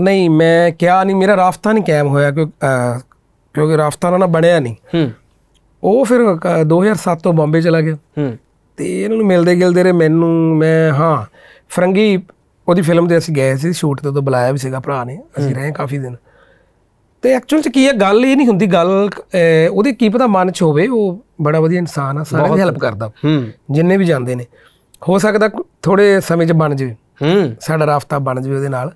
ਨਹੀਂ ਮੈਂ ਕਿਹਾ ਨਹੀਂ ਮੇਰਾ ਰਾਫਤਾ ਨਹੀਂ ਕਾਇਮ ਹੋਇਆ ਕਿਉਂਕਿ ਰਾਫਤਾ ਨਾ ਬਣਿਆ ਨਹੀਂ ਉਹ ਫਿਰ 2007 ਤੋਂ ਬੰਬੇ ਚਲਾ ਗਿਆ ਤੇ ਇਹਨਾਂ ਨੂੰ ਮਿਲਦੇ ਗਿਲਦੇ ਰੇ ਮੈਨੂੰ ਮੈਂ ਹਾਂ ਫਰੰਗੀ ਉਹਦੀ ਫਿਲਮ ਤੇ ਅਸੀਂ ਗਏ ਸੀ ਸ਼ੂਟ ਤੇ ਉਹ ਬੁਲਾਇਆ ਵੀ ਸੀਗਾ ਭਰਾ ਨੇ ਅਸੀਂ ਰਹੇ ਕਾਫੀ ਦਿਨ ਤੇ ਐਕਚੁਅਲ ਚ ਕੀ ਹੈ ਗੱਲ ਇਹ ਨਹੀਂ ਹੁੰਦੀ ਗੱਲ ਉਹਦੇ ਕੀ ਪਤਾ ਮਨ ਚ ਹੋਵੇ ਉਹ ਬੜਾ ਵਧੀਆ ਇਨਸਾਨ ਆ ਸਾਰਿਆਂ ਦੀ ਹੈਲਪ ਕਰਦਾ ਹੂੰ ਜਿੰਨੇ ਵੀ ਜਾਂਦੇ ਨੇ ਹੋ ਸਕਦਾ ਥੋੜੇ ਸਮੇਂ ਚ ਬਣ ਜਾਵੇ ਹੂੰ ਸਾਡਾ ਰਾਫਤਾ ਬਣ ਜਵੇ ਉਹਦੇ ਨਾਲ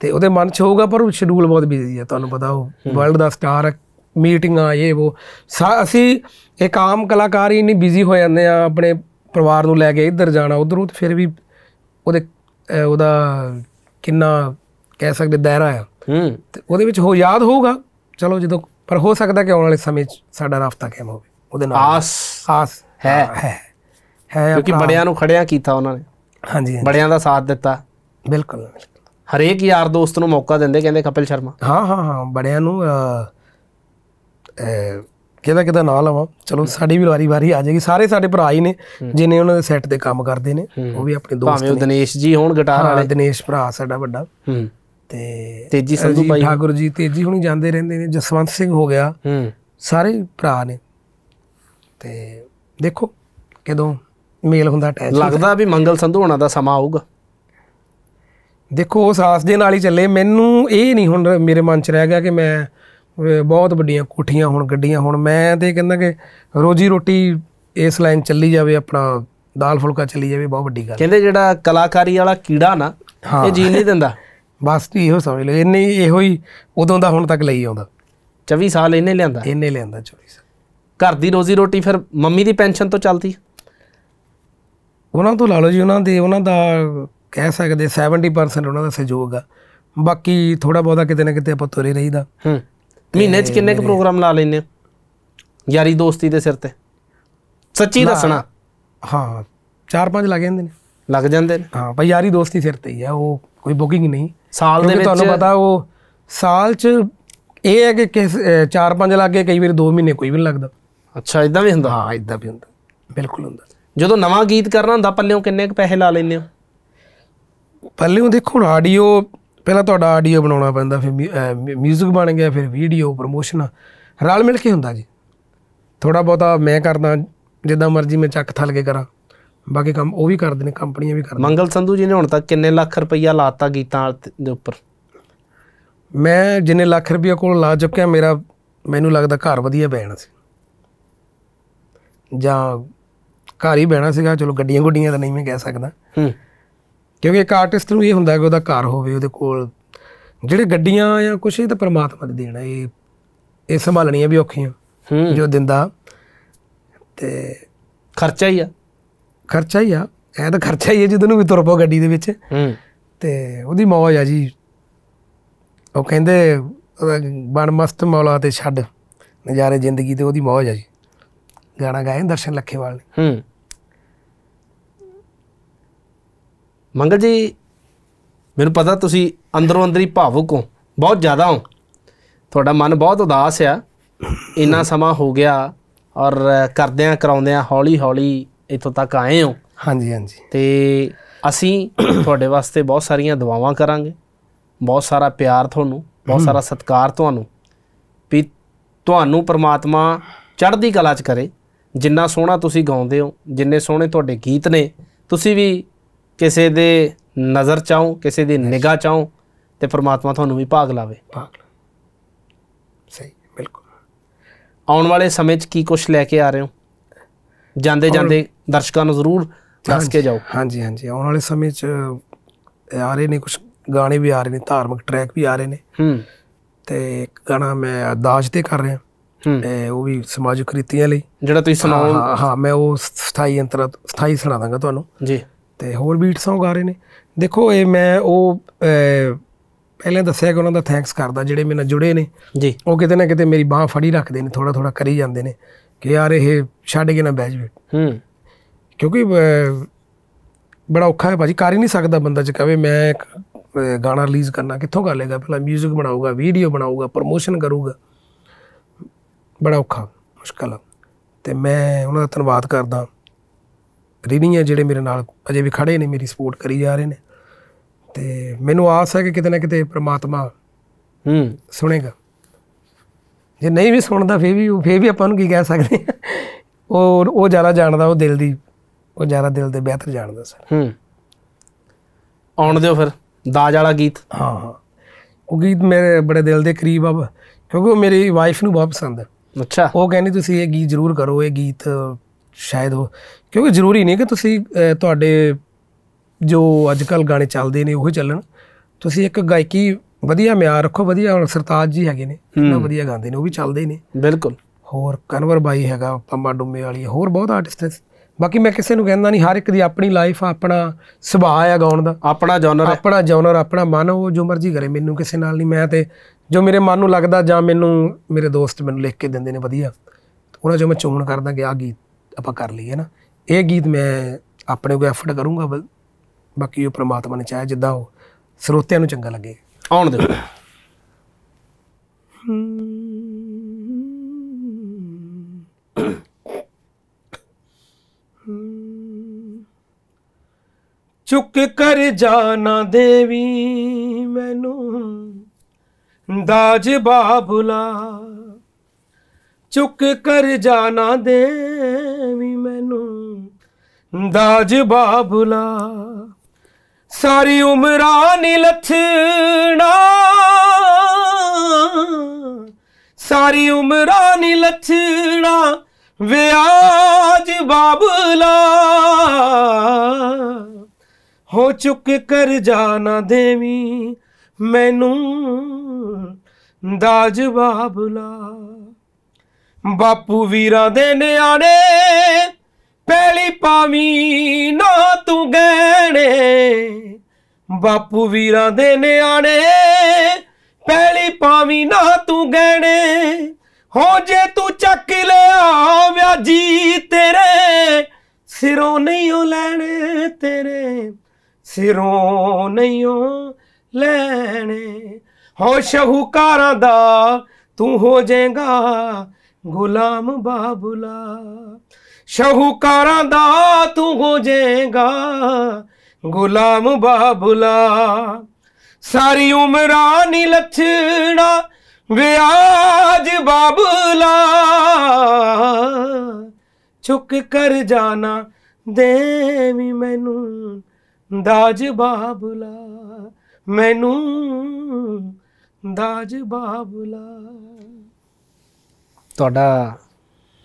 ਤੇ ਉਹਦੇ ਮਨ 'ਚ ਹੋਊਗਾ ਪਰ ਸ਼ਡਿਊਲ ਬਹੁਤ ਬਿਜ਼ੀ ਹੈ ਤੁਹਾਨੂੰ ਪਤਾ ਉਹ ਵਰਲਡ ਦਾ ਸਟਾਰ ਹੈ ਮੀਟਿੰਗਾਂ ਇਹ ਉਹ ਅਸੀਂ ਇੱਕ ਆਮ ਕਲਾਕਾਰ ਹੀ ਨਹੀਂ ਬਿਜ਼ੀ ਹੋ ਜਾਂਦੇ ਆ ਆਪਣੇ ਪਰਿਵਾਰ ਨੂੰ ਲੈ ਕੇ ਇੱਧਰ ਜਾਣਾ ਉਧਰ ਉਹ ਤੇ ਫਿਰ ਵੀ ਉਹਦੇ ਉਹਦਾ ਕਿੰਨਾ ਕਹਿ ਸਕਦੇ ਦਾਇਰਾ ਆ ਹੂੰ ਤੇ ਉਹਦੇ ਵਿੱਚ ਹੋ ਯਾਦ ਹੋਊਗਾ ਚਲੋ ਜਦੋਂ ਪਰ ਹੋ ਸਕਦਾ ਕਿ ਆਉਣ ਵਾਲੇ ਸਮੇਂ 'ਚ ਸਾਡਾ ਰਾਫਤਾ ਕਿਵੇਂ ਹੋਵੇ ਉਹਦੇ ਨਾਲ ਆਸ ਆਸ ਹੈ ਹੈ ਕਿਉਂਕਿ ਬੜਿਆਂ ਨੂੰ ਖੜਿਆ ਕੀਤਾ ਉਹਨਾਂ ਨੇ ਹਾਂਜੀ ਬੜਿਆਂ ਦਾ ਸਾਥ ਦਿੱਤਾ ਬਿਲਕੁਲ ਹਰੇਕ ਯਾਰ ਦੋਸਤ ਨੂੰ ਮੌਕਾ ਦਿੰਦੇ ਕਹਿੰਦੇ ਕਪਿਲ ਸ਼ਰਮਾ ਹਾਂ ਹਾਂ ਹਾਂ ਬੜਿਆਂ ਨੂੰ ਕਿਹਦਾ ਕਿਹਦਾ ਨਾਂ ਲਵਾਂ ਚਲੋ ਸਾਡੀ ਵੀ ਵਾਰੀ ਵਾਰੀ ਆ ਜਾਏਗੀ ਸਾਰੇ ਸਾਡੇ ਭਰਾ ਹੀ ਨੇ ਜਿਨੇ ਉਹਨਾਂ ਦੇ ਸੈੱਟ ਤੇ ਕੰਮ ਕਰਦੇ ਨੇ ਉਹ ਵੀ ਆਪਣੇ ਦੋਸਤ ਭਾਵੇਂ ਦਿਨੇਸ਼ ਜੀ ਹੋਣ ਗਿਟਾਰ ਵਾਲੇ ਦਿਨੇਸ਼ ਭਰਾ ਸਾਡਾ ਵੱਡਾ ਤੇ ਤੇਜੀ ਸੰਧੂ ਭਾਈ ਠਾਕੁਰ ਜੀ ਤੇਜੀ ਹੁਣੀ ਜਾਂਦੇ ਰਹਿੰਦੇ ਨੇ ਜਸਵੰਤ ਸਿੰਘ ਹੋ ਗਿਆ ਸਾਰੇ ਭਰਾ ਨੇ ਤੇ ਦੇਖੋ ਕਦੋਂ ਮੇਲ ਹੁੰਦਾ ਅਟੈਚ ਲੱਗਦਾ ਵੀ ਮੰਗਲ ਸੰਧੂ ਹੋਣਾ ਦਾ ਸਮਾਂ ਆਊਗਾ ਦੇਖੋ ਉਸ ਆਸ ਦੇ ਨਾਲ ਹੀ ਚੱਲੇ ਮੈਨੂੰ ਇਹ ਨਹੀਂ ਹੁਣ ਮੇਰੇ ਮਨ 'ਚ ਰਹਿ ਗਿਆ ਕਿ ਮੈਂ ਬਹੁਤ ਵੱਡੀਆਂ ਕੋਠੀਆਂ ਹੁਣ ਗੱਡੀਆਂ ਹੁਣ ਮੈਂ ਤੇ ਕਹਿੰਦਾ ਕਿ ਰੋਜੀ ਰੋਟੀ ਇਸ ਲਾਈਨ ਚੱਲੀ ਜਾਵੇ ਆਪਣਾ ਦਾਲ ਫੁਲਕਾ ਚੱਲੀ ਜਾਵੇ ਬਹੁਤ ਵੱਡੀ ਗੱਲ ਕਹਿੰਦੇ ਜਿਹੜਾ ਕਲਾਕਾਰੀ ਵਾਲਾ ਕੀੜਾ ਨਾ ਇਹ ਜੀ ਨਹੀਂ ਦਿੰਦਾ ਬਸ ਤੀ ਇਹੋ ਸਮਝ ਲਓ ਇੰਨੇ ਇਹੋ ਹੀ ਉਦੋਂ ਦਾ ਹੁਣ ਤੱਕ ਲਈ ਆਉਂਦਾ 24 ਸਾਲ ਇਹਨੇ ਲਿਆਂਦਾ ਇਹਨੇ ਲਿਆਂਦਾ 24 ਸਾਲ ਘਰ ਦੀ ਰੋਜ਼ੀ ਰੋਟੀ ਫਿਰ ਮੰਮੀ ਦੀ ਪੈਨਸ਼ਨ ਤੋਂ ਚੱਲਦੀ ਉਹਨਾਂ ਤੋਂ ਲਾ ਲਓ ਜੀ ਉਹਨਾਂ ਦੇ ਉਹਨਾਂ ਦਾ ਕਹਿ ਸਕਦੇ 70% ਉਹਨਾਂ ਦਾ ਸਹਿਯੋਗ ਆ ਬਾਕੀ ਥੋੜਾ ਬਹੁਤਾ ਕਿਤੇ ਨਾ ਕਿਤੇ ਆਪਾਂ ਤੁਰੇ ਰਹੀਦਾ ਹੂੰ ਮਹੀਨੇ 'ਚ ਕਿੰਨੇ ਕੁ ਪ੍ਰੋਗਰਾਮ ਲਾ ਲੈਨੇ ਯਾਰੀ ਦੋਸਤੀ ਦੇ ਸਿਰ ਤੇ ਸੱਚੀ ਦੱਸਣਾ ਹਾਂ ਚਾਰ ਪੰਜ ਲੱਗ ਜਾਂਦੇ ਨੇ ਲੱਗ ਜਾਂਦੇ ਨੇ ਹਾਂ ਭਾਈ ਯਾਰੀ ਦੋਸਤੀ ਸਿਰ ਤੇ ਹੀ ਆ ਉਹ ਕੋਈ ਬੁਕਿੰਗ ਨਹੀਂ ਸਾਲ ਦੇ ਵਿੱਚ ਤੁਹਾਨੂੰ ਪਤਾ ਉਹ ਸਾਲ 'ਚ ਇਹ ਹੈ ਕਿ ਕਿਸ 4-5 ਲੱਗੇ ਕਈ ਵਾਰ 2 ਮਹੀਨੇ ਕੋਈ ਵੀ ਨਹੀਂ ਲੱਗਦਾ ਅੱਛਾ ਇਦਾਂ ਵੀ ਹੁੰਦਾ ਹਾਂ ਇਦਾਂ ਵੀ ਹੁੰਦਾ ਬਿਲਕੁਲ ਹੁੰਦਾ ਜਦੋਂ ਨਵਾਂ ਗੀਤ ਕਰਨਾ ਹੁੰਦਾ ਪੱਲਿਓਂ ਕਿੰਨੇ ਕੁ ਪੈਸੇ ਲਾ ਲੈਂਦੇ ਹੋ ਪੱਲਿਓਂ ਦੇਖੋ ਹੁਣ ਆਡੀਓ ਪਹਿਲਾਂ ਤੁਹਾਡਾ ਆਡੀਓ ਬਣਾਉਣਾ ਪੈਂਦਾ ਫਿਰ ਮਿਊਜ਼ਿਕ ਬਣ ਗਿਆ ਫਿਰ ਵੀਡੀਓ ਪ੍ਰੋਮੋਸ਼ਨ ਰਲ ਮਿਲ ਕੇ ਹੁੰਦਾ ਜੀ ਥੋੜਾ ਬਹੁਤਾ ਮੈਂ ਕਰਦਾ ਜਿੱਦਾਂ ਮਰਜ਼ੀ ਮੈਂ ਚੱਕ ਥਲ ਕੇ ਕਰਾਂ ਬਾਕੀ ਕੰਮ ਉਹ ਵੀ ਕਰਦੇ ਨੇ ਕੰਪਨੀਆਂ ਵੀ ਕਰਦੀਆਂ ਮੰਗਲ ਸੰਧੂ ਜੀ ਨੇ ਹੁਣ ਤੱਕ ਕਿੰਨੇ ਲੱਖ ਰੁਪਈਆ ਲਾਤਾ ਗੀਤਾਂ ਦੇ ਉੱਪਰ ਮੈਂ ਜਿੰਨੇ ਲੱਖ ਰੁਪਈਆ ਕੋਲ ਲਾ ਚੁੱਕਿਆ ਮੇਰਾ ਮੈਨੂੰ ਲੱਗਦਾ ਘਰ ਵਧੀਆ ਬੈਣਾ ਸੀ ਜਾਂ ਘਰ ਹੀ ਬਹਿਣਾ ਸੀਗਾ ਚਲੋ ਗੱਡੀਆਂ ਗੁੱਡੀਆਂ ਤਾਂ ਨਹੀਂ ਮੈਂ ਕਹਿ ਸਕਦਾ ਕਿਉਂਕਿ ਇੱਕ ਆਰਟਿਸਟ ਨੂੰ ਇਹ ਹੁੰਦਾ ਕਿ ਉਹਦਾ ਘਰ ਹੋਵੇ ਉਹਦੇ ਕੋਲ ਜਿਹੜੇ ਗੱਡੀਆਂ ਜਾਂ ਕੁਝ ਇਹ ਤਾਂ ਪਰਮਾਤਮਾ ਨੇ ਦੇਣਾ ਇਹ ਇਹ ਸੰਭਾਲਣੀਆਂ ਵੀ ਔਖੀਆਂ ਜੋ ਦਿੰਦਾ ਤੇ ਖਰਚਾ ਹੀ ਆ ਖਰਚਾ ਹੀ ਆ ਇਹ ਤਾਂ ਖਰਚਾ ਹੀ ਹੈ ਜਦੋਂ ਨੂੰ ਵੀ ਤੁਰ ਪੋ ਗੱਡੀ ਦੇ ਵਿੱਚ ਤੇ ਉਹਦੀ ਮੌਜ ਆ ਜੀ ਉਹ ਕਹਿੰਦੇ ਬਣ ਮਸਤ ਮੌਲਾ ਤੇ ਛੱਡ ਨਜ਼ਾਰੇ ਜ਼ਿੰਦਗੀ ਤੇ ਉਹਦੀ ਮੌਜ ਆ ਜੀ ਗਾਣਾ ਗਾਇਆ ਦਰਸ਼ਨ ਲੱਖੇਵਾਲ ਨੇ ਹੂੰ ਮੰਗਲ ਜੀ ਮੈਨੂੰ ਪਤਾ ਤੁਸੀਂ ਅੰਦਰੋਂ ਅੰਦਰੀ ਭਾਵੁਕ ਹੋ ਬਹੁਤ ਜ਼ਿਆਦਾ ਹੋ ਤੁਹਾਡਾ ਮਨ ਬਹੁਤ ਉਦਾਸ ਆ ਇੰਨਾ ਸਮਾਂ ਹੋ ਗਿਆ ਔਰ ਕਰਦਿਆਂ ਕਰਾਉਂਦਿਆਂ ਹੌਲੀ ਹੌਲੀ ਇੱਥੋਂ ਤੱਕ ਆਏ ਹੋ ਹਾਂਜੀ ਹਾਂਜੀ ਤੇ ਅਸੀਂ ਤੁਹਾਡੇ ਵਾਸਤੇ ਬਹੁਤ ਸਾਰੀਆਂ ਦੁਆਵਾਂ ਕਰਾਂਗੇ ਬਹੁਤ ਸਾਰਾ ਪਿਆਰ ਤੁਹਾਨੂੰ ਬਹੁਤ ਸਾਰਾ ਸਤਿਕਾਰ ਤੁਹਾਨੂੰ ਵੀ ਤੁਹਾਨੂੰ ਪ੍ਰਮਾਤਮਾ ਚੜ੍ਹਦੀ ਕਲਾ 'ਚ ਕਰੇ ਜਿੰਨਾ ਸੋਹਣਾ ਤੁਸੀਂ ਗਾਉਂਦੇ ਹੋ ਜਿੰਨੇ ਸੋਹਣੇ ਤੁਹਾਡੇ ਗੀਤ ਨੇ ਤੁਸੀਂ ਵੀ ਕਿਸੇ ਦੇ ਨਜ਼ਰ ਚਾਹੋ ਕਿਸੇ ਦੀ ਨਿਗਾਹ ਚਾਹੋ ਤੇ ਪ੍ਰਮਾਤਮਾ ਤੁਹਾਨੂੰ ਵੀ ਭਾਗ ਲਾਵੇ ਭਾਗ ਸਹੀ ਬਿਲਕੁਲ ਆਉਣ ਵਾਲੇ ਸਮੇਂ 'ਚ ਕੀ ਕੁਝ ਲੈ ਕੇ ਆ ਰਹੇ ਹੋ ਜਾਂਦੇ ਜਾਂਦੇ ਦਰਸ਼ਕਾਂ ਨੂੰ ਜ਼ਰੂਰ ਦੱਸ ਕੇ ਜਾਓ ਹਾਂਜੀ ਹਾਂਜੀ ਆਉਣ ਵਾਲੇ ਸਮੇਂ 'ਚ ਆ ਰਹੇ ਨੇ ਕੁਝ ਗਾਣੇ ਵੀ ਆ ਰਹੇ ਨੇ ਧਾਰਮਿਕ ਟਰੈਕ ਵੀ ਆ ਰਹੇ ਨੇ ਹੂੰ ਤੇ ਇੱਕ ਗਾਣਾ ਮੈਂ ਅਰਦਾਸ ਤੇ ਕਰ ਰਿਹਾ ਉਹ ਵੀ ਸਮਾਜਿਕ ਕ੍ਰਿਤੀਆਂ ਲਈ ਜਿਹੜਾ ਤੁਸੀਂ ਸੁਣਾਓ ਹਾਂ ਮੈਂ ਉਹ ਸਥਾਈ ਅੰਤਰ ਸਥਾਈ ਸੁਣਾ ਦਾਂਗਾ ਤੁਹਾਨੂੰ ਜੀ ਤੇ ਹੋਰ ਬੀਟਸ ਸੌਂਗ ਆ ਰਹੇ ਨੇ ਦੇਖੋ ਇਹ ਮੈਂ ਉਹ ਪਹਿਲਾਂ ਦੱਸਿਆ ਕਿ ਉਹਨਾਂ ਦਾ ਥੈਂਕਸ ਕਰਦਾ ਜਿਹੜੇ ਮੇਰੇ ਨਾਲ ਜੁੜੇ ਨੇ ਜੀ ਉਹ ਕਿਤੇ ਨਾ ਕਿਤੇ ਮੇਰੀ ਬਾਹ ਫੜੀ ਰੱਖਦੇ ਨੇ ਥੋੜਾ ਥੋੜਾ ਕਰੀ ਜਾਂਦੇ ਨੇ ਕਿ ਯਾਰ ਇਹ ਛੱਡ ਕੇ ਨਾ ਬਹਿ ਜਵੇ ਹੂੰ ਕਿਉਂਕਿ ਬੜਾ ਔਖਾ ਹੈ ਭਾਜੀ ਕਰ ਹੀ ਨਹੀਂ ਸਕਦਾ ਬੰਦਾ ਜੇ ਕਹੇ ਮੈਂ ਗਾਣਾ ਰਿਲੀਜ਼ ਕਰਨਾ ਕਿੱਥੋਂ ਕਰ ਲੇਗਾ ਪਹਿਲਾਂ 뮤직 ਬਣਾਊਗਾ ਵੀਡੀਓ ਬਣਾਊਗਾ ਪ੍ਰੋਮੋਸ਼ਨ ਕਰੂਗਾ ਬੜਾ ਔਖਾ ਮੁਸ਼ਕਲ ਤੇ ਮੈਂ ਉਹਨਾਂ ਦਾ ਧੰਨਵਾਦ ਕਰਦਾ ਰੀਨੀਆਂ ਜਿਹੜੇ ਮੇਰੇ ਨਾਲ ਅਜੇ ਵੀ ਖੜੇ ਨੇ ਮੇਰੀ ਸਪੋਰਟ ਕਰੀ ਜਾ ਰਹੇ ਨੇ ਤੇ ਮੈਨੂੰ ਆਸ ਹੈ ਕਿ ਕਿਤੇ ਨਾ ਕਿਤੇ ਪ੍ਰਮਾਤਮਾ ਹੂੰ ਸੁਣੇਗਾ ਜੇ ਨਹੀਂ ਵੀ ਸੁਣਦਾ ਫੇਰ ਵੀ ਫੇਰ ਵੀ ਆਪਾਂ ਨੂੰ ਕੀ ਕਹਿ ਸਕਦੇ ਉਹ ਉਹ ਜ਼ਿਆਦਾ ਜਾਣਦਾ ਉਹ ਦਿਲ ਦੀ ਉਹ ਜ਼ਿਆਦਾ ਦਿਲ ਦੇ ਬਿਹਤਰ ਜਾਣਦਾ ਸਰ ਹੂੰ ਆਉਣ ਦਿਓ ਫਿਰ ਦਾਜ ਵਾਲਾ ਗੀਤ ਹਾਂ ਹਾਂ ਉਹ ਗੀਤ ਮੇਰੇ ਬੜੇ ਦਿਲ ਦੇ ਕਰੀਬ ਆ ਕਿਉਂਕਿ ਉਹ ਮੇਰੀ ਵਾਈਫ ਨੂੰ ਬਹੁਤ ਪਸੰਦ ਹੈ ਅੱਛਾ ਉਹ ਕਹਿੰਦੀ ਤੁਸੀਂ ਇਹ ਗੀਤ ਜ਼ਰੂਰ ਕਰੋ ਇਹ ਗੀਤ ਸ਼ਾਇਦ ਹੋ ਕਿਉਂਕਿ ਜ਼ਰੂਰੀ ਨਹੀਂ ਕਿ ਤੁਸੀਂ ਤੁਹਾਡੇ ਜੋ ਅੱਜ ਕੱਲ ਗਾਣੇ ਚੱਲਦੇ ਨੇ ਉਹ ਚੱਲਣ ਤੁਸੀਂ ਇੱਕ ਗਾਇਕੀ ਵਧੀਆ ਮਿਆਰ ਰੱਖੋ ਵਧੀਆ ਹੁਣ ਸਰਤਾਜ ਜੀ ਹੈਗੇ ਨੇ ਕਿੰਨਾ ਵਧੀਆ ਗਾਉਂਦੇ ਨੇ ਉਹ ਵੀ ਚੱਲਦੇ ਨੇ ਬਿਲਕੁਲ ਹੋਰ ਕਨਵਰ ਬਾਈ ਹੈਗਾ ਪੰਮਾ ਡੁੰਮੇ ਵਾਲੀ ਹੋਰ ਬਹੁਤ ਆਰਟਿਸਟ ਨੇ ਬਾਕੀ ਮੈਂ ਕਿਸੇ ਨੂੰ ਕਹਿੰਦਾ ਨਹੀਂ ਹਰ ਇੱਕ ਦੀ ਆਪਣੀ ਲਾਈਫ ਆ ਆਪਣਾ ਸੁਭਾਅ ਆ ਗਾਉਣ ਦਾ ਆਪਣਾ ਜਨਰ ਆਪਣਾ ਜਨਰ ਆਪਣਾ ਮਨ ਉਹ ਜੋ ਮਰਜ਼ੀ ਕਰੇ ਮੈਨੂੰ ਕਿਸੇ ਨਾਲ ਨਹੀਂ ਮੈਂ ਤੇ ਜੋ ਮੇਰੇ ਮਨ ਨੂੰ ਲੱਗਦਾ ਜਾਂ ਮੈਨੂੰ ਮੇਰੇ ਦੋਸਤ ਮੈਨੂੰ ਲਿਖ ਕੇ ਦਿੰਦੇ ਨੇ ਵਧੀਆ ਉਹਨਾਂ ਜੋ ਮੈਂ ਚੋਣ ਕਰਦਾ ਕਿ ਆ ਗੀਤ ਆਪਾਂ ਕਰ ਲਈਏ ਨਾ ਇਹ ਗੀਤ ਮੈਂ ਆਪਣੇ ਕੋ ਐਫਰਟ ਕਰੂੰਗਾ ਬਾਕੀ ਉਹ ਪ੍ਰਮਾਤਮਾ ਨੇ ਚਾਹਿਆ ਜਿੱਦਾਂ ਉਹ ਸਰੋਤਿਆਂ ਨੂੰ ਚੰਗਾ ਲੱਗੇ ਆਉਣ ਦੇ ਚੁੱਕ ਕਰ ਜਾਣਾ ਦੇਵੀ ਮੈਨੂੰ ਦਾਜ ਬਾਬੁਲਾ ਚੁੱਕ ਕਰ ਜਾਣਾ ਦੇਵੀ ਮੈਨੂੰ ਦਾਜ ਬਾਬੁਲਾ ਸਾਰੀ ਉਮਰਾਂ ਨੀ ਲੱਥਣਾ ਸਾਰੀ ਉਮਰਾਂ ਨੀ ਲੱਥਣਾ ਵਿਆਜ ਬਾਬਲਾ ਹੋ ਚੁੱਕ ਕਰ ਜਾਣਾ ਦੇਵੀ ਮੈਨੂੰ ਦਾ ਜਵਾਬ ਲਾ ਬਾਪੂ ਵੀਰਾਂ ਦੇ ਨਿਆਣੇ ਪਹਿਲੀ ਪਾਵੀ ਨਾ ਤੂੰ ਗਹਿਣੇ ਬਾਪੂ ਵੀਰਾਂ ਦੇ ਨਿਆਣੇ ਪਹਿਲੀ ਪਾਵੀ ਨਾ ਤੂੰ ਗਹਿਣੇ ਹੋ ਜੇ ਤੂੰ ਚੱਕ ਲਿਆ ਵਿਆਜੀ ਤੇਰੇ ਸਿਰੋਂ ਨਹੀਂ ਉਹ ਲੈਣੇ ਤੇਰੇ ਸਿਰੋਂ ਨਹੀਂ ਉਹ ਲੈਣੇ ਹੋ ਸ਼ਹੂਕਾਰਾਂ ਦਾ ਤੂੰ ਹੋ ਜਾਏਗਾ ਗੁਲਾਮ ਬਾਬੁਲਾ ਸ਼ਹੂਕਾਰਾਂ ਦਾ ਤੂੰ ਹੋ ਜਾਏਗਾ ਗੁਲਾਮ ਬਾਬੁਲਾ ਸਾਰੀ ਉਮਰਾਂ ਨੀ ਲੱਛਣਾ ਵਿਆਜ ਬਾਬੂਲਾ ਚੁੱਕ ਕਰ ਜਾਣਾ ਦੇਵੀ ਮੈਨੂੰ ਦਾਜ ਬਾਬੂਲਾ ਮੈਨੂੰ ਦਾਜ ਬਾਬਲਾ ਤੁਹਾਡਾ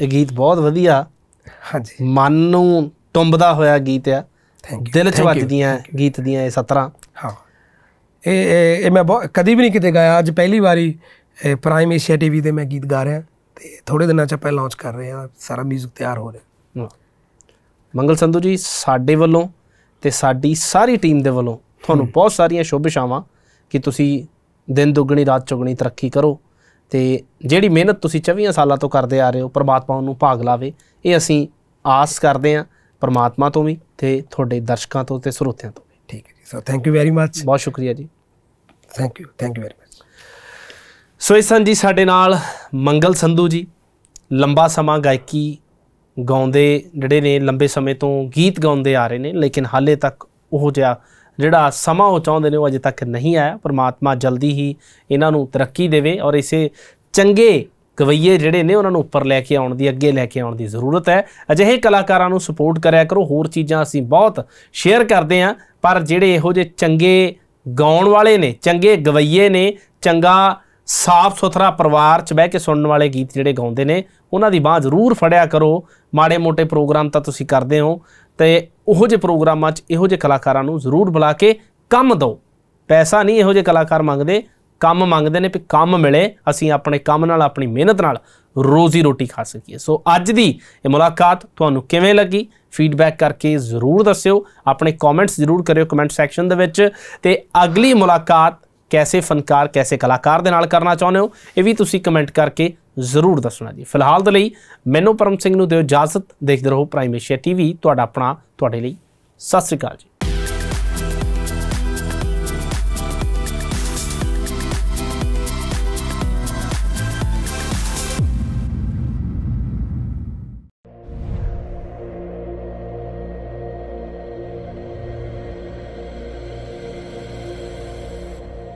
ਇਹ ਗੀਤ ਬਹੁਤ ਵਧੀਆ ਹਾਂਜੀ ਮਨ ਨੂੰ ਟੁੰਬਦਾ ਹੋਇਆ ਗੀਤ ਆ ਦਿਲ ਚ ਵੱਜਦੀਆਂ ਗੀਤ ਦੀਆਂ ਇਹ ਸਤਰਾਂ ਹਾਂ ਇਹ ਇਹ ਮੈਂ ਕਦੀ ਵੀ ਨਹੀਂ ਕਿਤੇ ਗਾਇਆ ਅੱਜ ਪਹਿਲੀ ਵਾਰੀ ਪ੍ਰਾਈਮ ਏਸ਼ੀਆ ਟੀਵੀ ਤੇ ਮੈਂ ਗੀਤ ਗਾ ਰਿਹਾ ਤੇ ਥੋੜੇ ਦਿਨਾਂ ਚ ਆਪਾਂ ਲਾਂਚ ਕਰ ਰਹੇ ਆ ਸਾਰਾ 뮤직 ਤਿਆਰ ਹੋ ਰਿਹਾ ਮੰਗਲ ਸੰਧੂ ਜੀ ਸਾਡੇ ਵੱਲੋਂ ਤੇ ਸਾਡੀ ਸਾਰੀ ਟੀਮ ਦੇ ਵੱਲੋਂ ਤੁਹਾਨੂੰ ਬਹੁਤ ਸਾਰੀਆਂ ਸ਼ੁਭਕਾਮਨਾਵਾਂ ਕਿ ਤੁਸੀਂ ਦਿਨ ਦੁੱਗਣੀ ਰਾਤ ਚੁਗਣੀ ਤਰੱਕੀ ਕਰੋ ਤੇ ਜਿਹੜੀ ਮਿਹਨਤ ਤੁਸੀਂ 24 ਸਾਲਾਂ ਤੋਂ ਕਰਦੇ ਆ ਰਹੇ ਹੋ ਪ੍ਰਮਾਤਮਾ ਉਹਨੂੰ ਭਾਗ ਲਾਵੇ ਇਹ ਅਸੀਂ ਆਸ ਕਰਦੇ ਹਾਂ ਪ੍ਰਮਾਤਮਾ ਤੋਂ ਵੀ ਤੇ ਤੁਹਾਡੇ ਦਰਸ਼ਕਾਂ ਤੋਂ ਤੇ ਸਰੋਤਿਆਂ ਤੋਂ ਵੀ ਠੀਕ ਹੈ ਜੀ so thank you very much ਬਹੁਤ ਸ਼ੁਕਰੀਆ ਜੀ thank you thank you very much so ਇਸ ਜੀ ਸਾਡੇ ਨਾਲ ਮੰਗਲ ਸੰਧੂ ਜੀ ਲੰਬਾ ਸਮਾਂ ਗਾਇਕੀ ਗਾਉਂਦੇ ਜਿਹੜੇ ਨੇ ਲੰਬੇ ਸਮੇਂ ਤੋਂ ਗੀਤ ਗਾਉਂਦੇ ਆ ਰਹੇ ਨੇ ਲੇਕਿਨ ਹਾਲੇ ਤੱਕ ਉਹ ਜਿਆ ਜਿਹੜਾ ਸਮਾਂ ਉਹ ਚਾਹੁੰਦੇ ਨੇ ਉਹ ਅਜੇ ਤੱਕ ਨਹੀਂ ਆਇਆ ਪਰਮਾਤਮਾ ਜਲਦੀ ਹੀ ਇਹਨਾਂ ਨੂੰ ਤਰੱਕੀ ਦੇਵੇ ਔਰ ਇਸੇ ਚੰਗੇ ਕਵਈਏ ਜਿਹੜੇ ਨੇ ਉਹਨਾਂ ਨੂੰ ਉੱਪਰ ਲੈ ਕੇ ਆਉਣ ਦੀ ਅੱਗੇ ਲੈ ਕੇ ਆਉਣ ਦੀ ਜ਼ਰੂਰਤ ਹੈ ਅਜਿਹੇ ਕਲਾਕਾਰਾਂ ਨੂੰ ਸਪੋਰਟ ਕਰਿਆ ਕਰੋ ਹੋਰ ਚੀਜ਼ਾਂ ਅਸੀਂ ਬਹੁਤ ਸ਼ੇਅਰ ਕਰਦੇ ਆਂ ਪਰ ਜਿਹੜੇ ਇਹੋ ਜਿਹੇ ਚੰਗੇ ਗਾਉਣ ਵਾਲੇ ਨੇ ਚੰਗੇ ਗਵਈਏ ਨੇ ਚੰਗਾ ਸਾਫ਼ ਸੁਥਰਾ ਪਰਿਵਾਰ 'ਚ ਬਹਿ ਕੇ ਸੁਣਨ ਵਾਲੇ ਗੀਤ ਜਿਹੜੇ ਗਾਉਂਦੇ ਨੇ ਉਹਨਾਂ ਦੀ ਬਾਹ ਜ਼ਰੂਰ ਫੜਿਆ ਕਰੋ ਮਾੜੇ-ਮੋਟੇ ਪ੍ਰੋਗਰਾਮ ਤਾਂ ਤੁਸੀਂ ਕਰਦੇ ਹੋ ਤੇ ਉਹੋ ਜਿਹੇ ਪ੍ਰੋਗਰਾਮਾਂ 'ਚ ਇਹੋ ਜਿਹੇ ਕਲਾਕਾਰਾਂ ਨੂੰ ਜ਼ਰੂਰ ਬੁਲਾ ਕੇ ਕੰਮ ਦਿਓ ਪੈਸਾ ਨਹੀਂ ਇਹੋ ਜਿਹੇ ਕਲਾਕਾਰ ਮੰਗਦੇ ਕੰਮ ਮੰਗਦੇ ਨੇ ਕਿ ਕੰਮ ਮਿਲੇ ਅਸੀਂ ਆਪਣੇ ਕੰਮ ਨਾਲ ਆਪਣੀ ਮਿਹਨਤ ਨਾਲ ਰੋਜ਼ੀ ਰੋਟੀ ਖਾ ਸਕੀਏ ਸੋ ਅੱਜ ਦੀ ਇਹ ਮੁਲਾਕਾਤ ਤੁਹਾਨੂੰ ਕਿਵੇਂ ਲੱਗੀ ਫੀਡਬੈਕ ਕਰਕੇ ਜ਼ਰੂਰ ਦੱਸਿਓ ਆਪਣੇ ਕਮੈਂਟਸ ਜ਼ਰੂਰ ਕਰਿਓ ਕਮੈਂਟ ਸੈਕਸ਼ਨ ਦੇ ਵਿੱਚ ਤੇ ਅਗਲੀ ਮੁਲਾਕਾਤ ਕੈਸੇ ਫਨਕਾਰ ਕੈਸੇ ਕਲਾਕਾਰ ਦੇ ਨਾਲ ਕਰਨਾ ਚਾਹੁੰਦੇ ਹੋ ਇਹ ਵੀ ਤੁਸੀਂ ਕਮੈਂਟ ਕਰਕੇ ਜ਼ਰੂਰ ਦੱਸਣਾ ਜੀ ਫਿਲਹਾਲ ਦੇ ਲਈ ਮੈਨੂੰ ਪਰਮ ਸਿੰਘ ਨੂੰ ਦਿਓ ਇਜਾਜ਼ਤ ਦੇਖਦੇ ਰਹੋ ਪ੍ਰਾਈਮੇਸ਼ੀਆ ਟੀਵੀ ਤੁਹਾਡਾ ਆਪਣਾ ਤੁਹਾਡੇ ਲਈ ਸਤਿ ਸ੍ਰੀ ਅਕਾਲ ਜੀ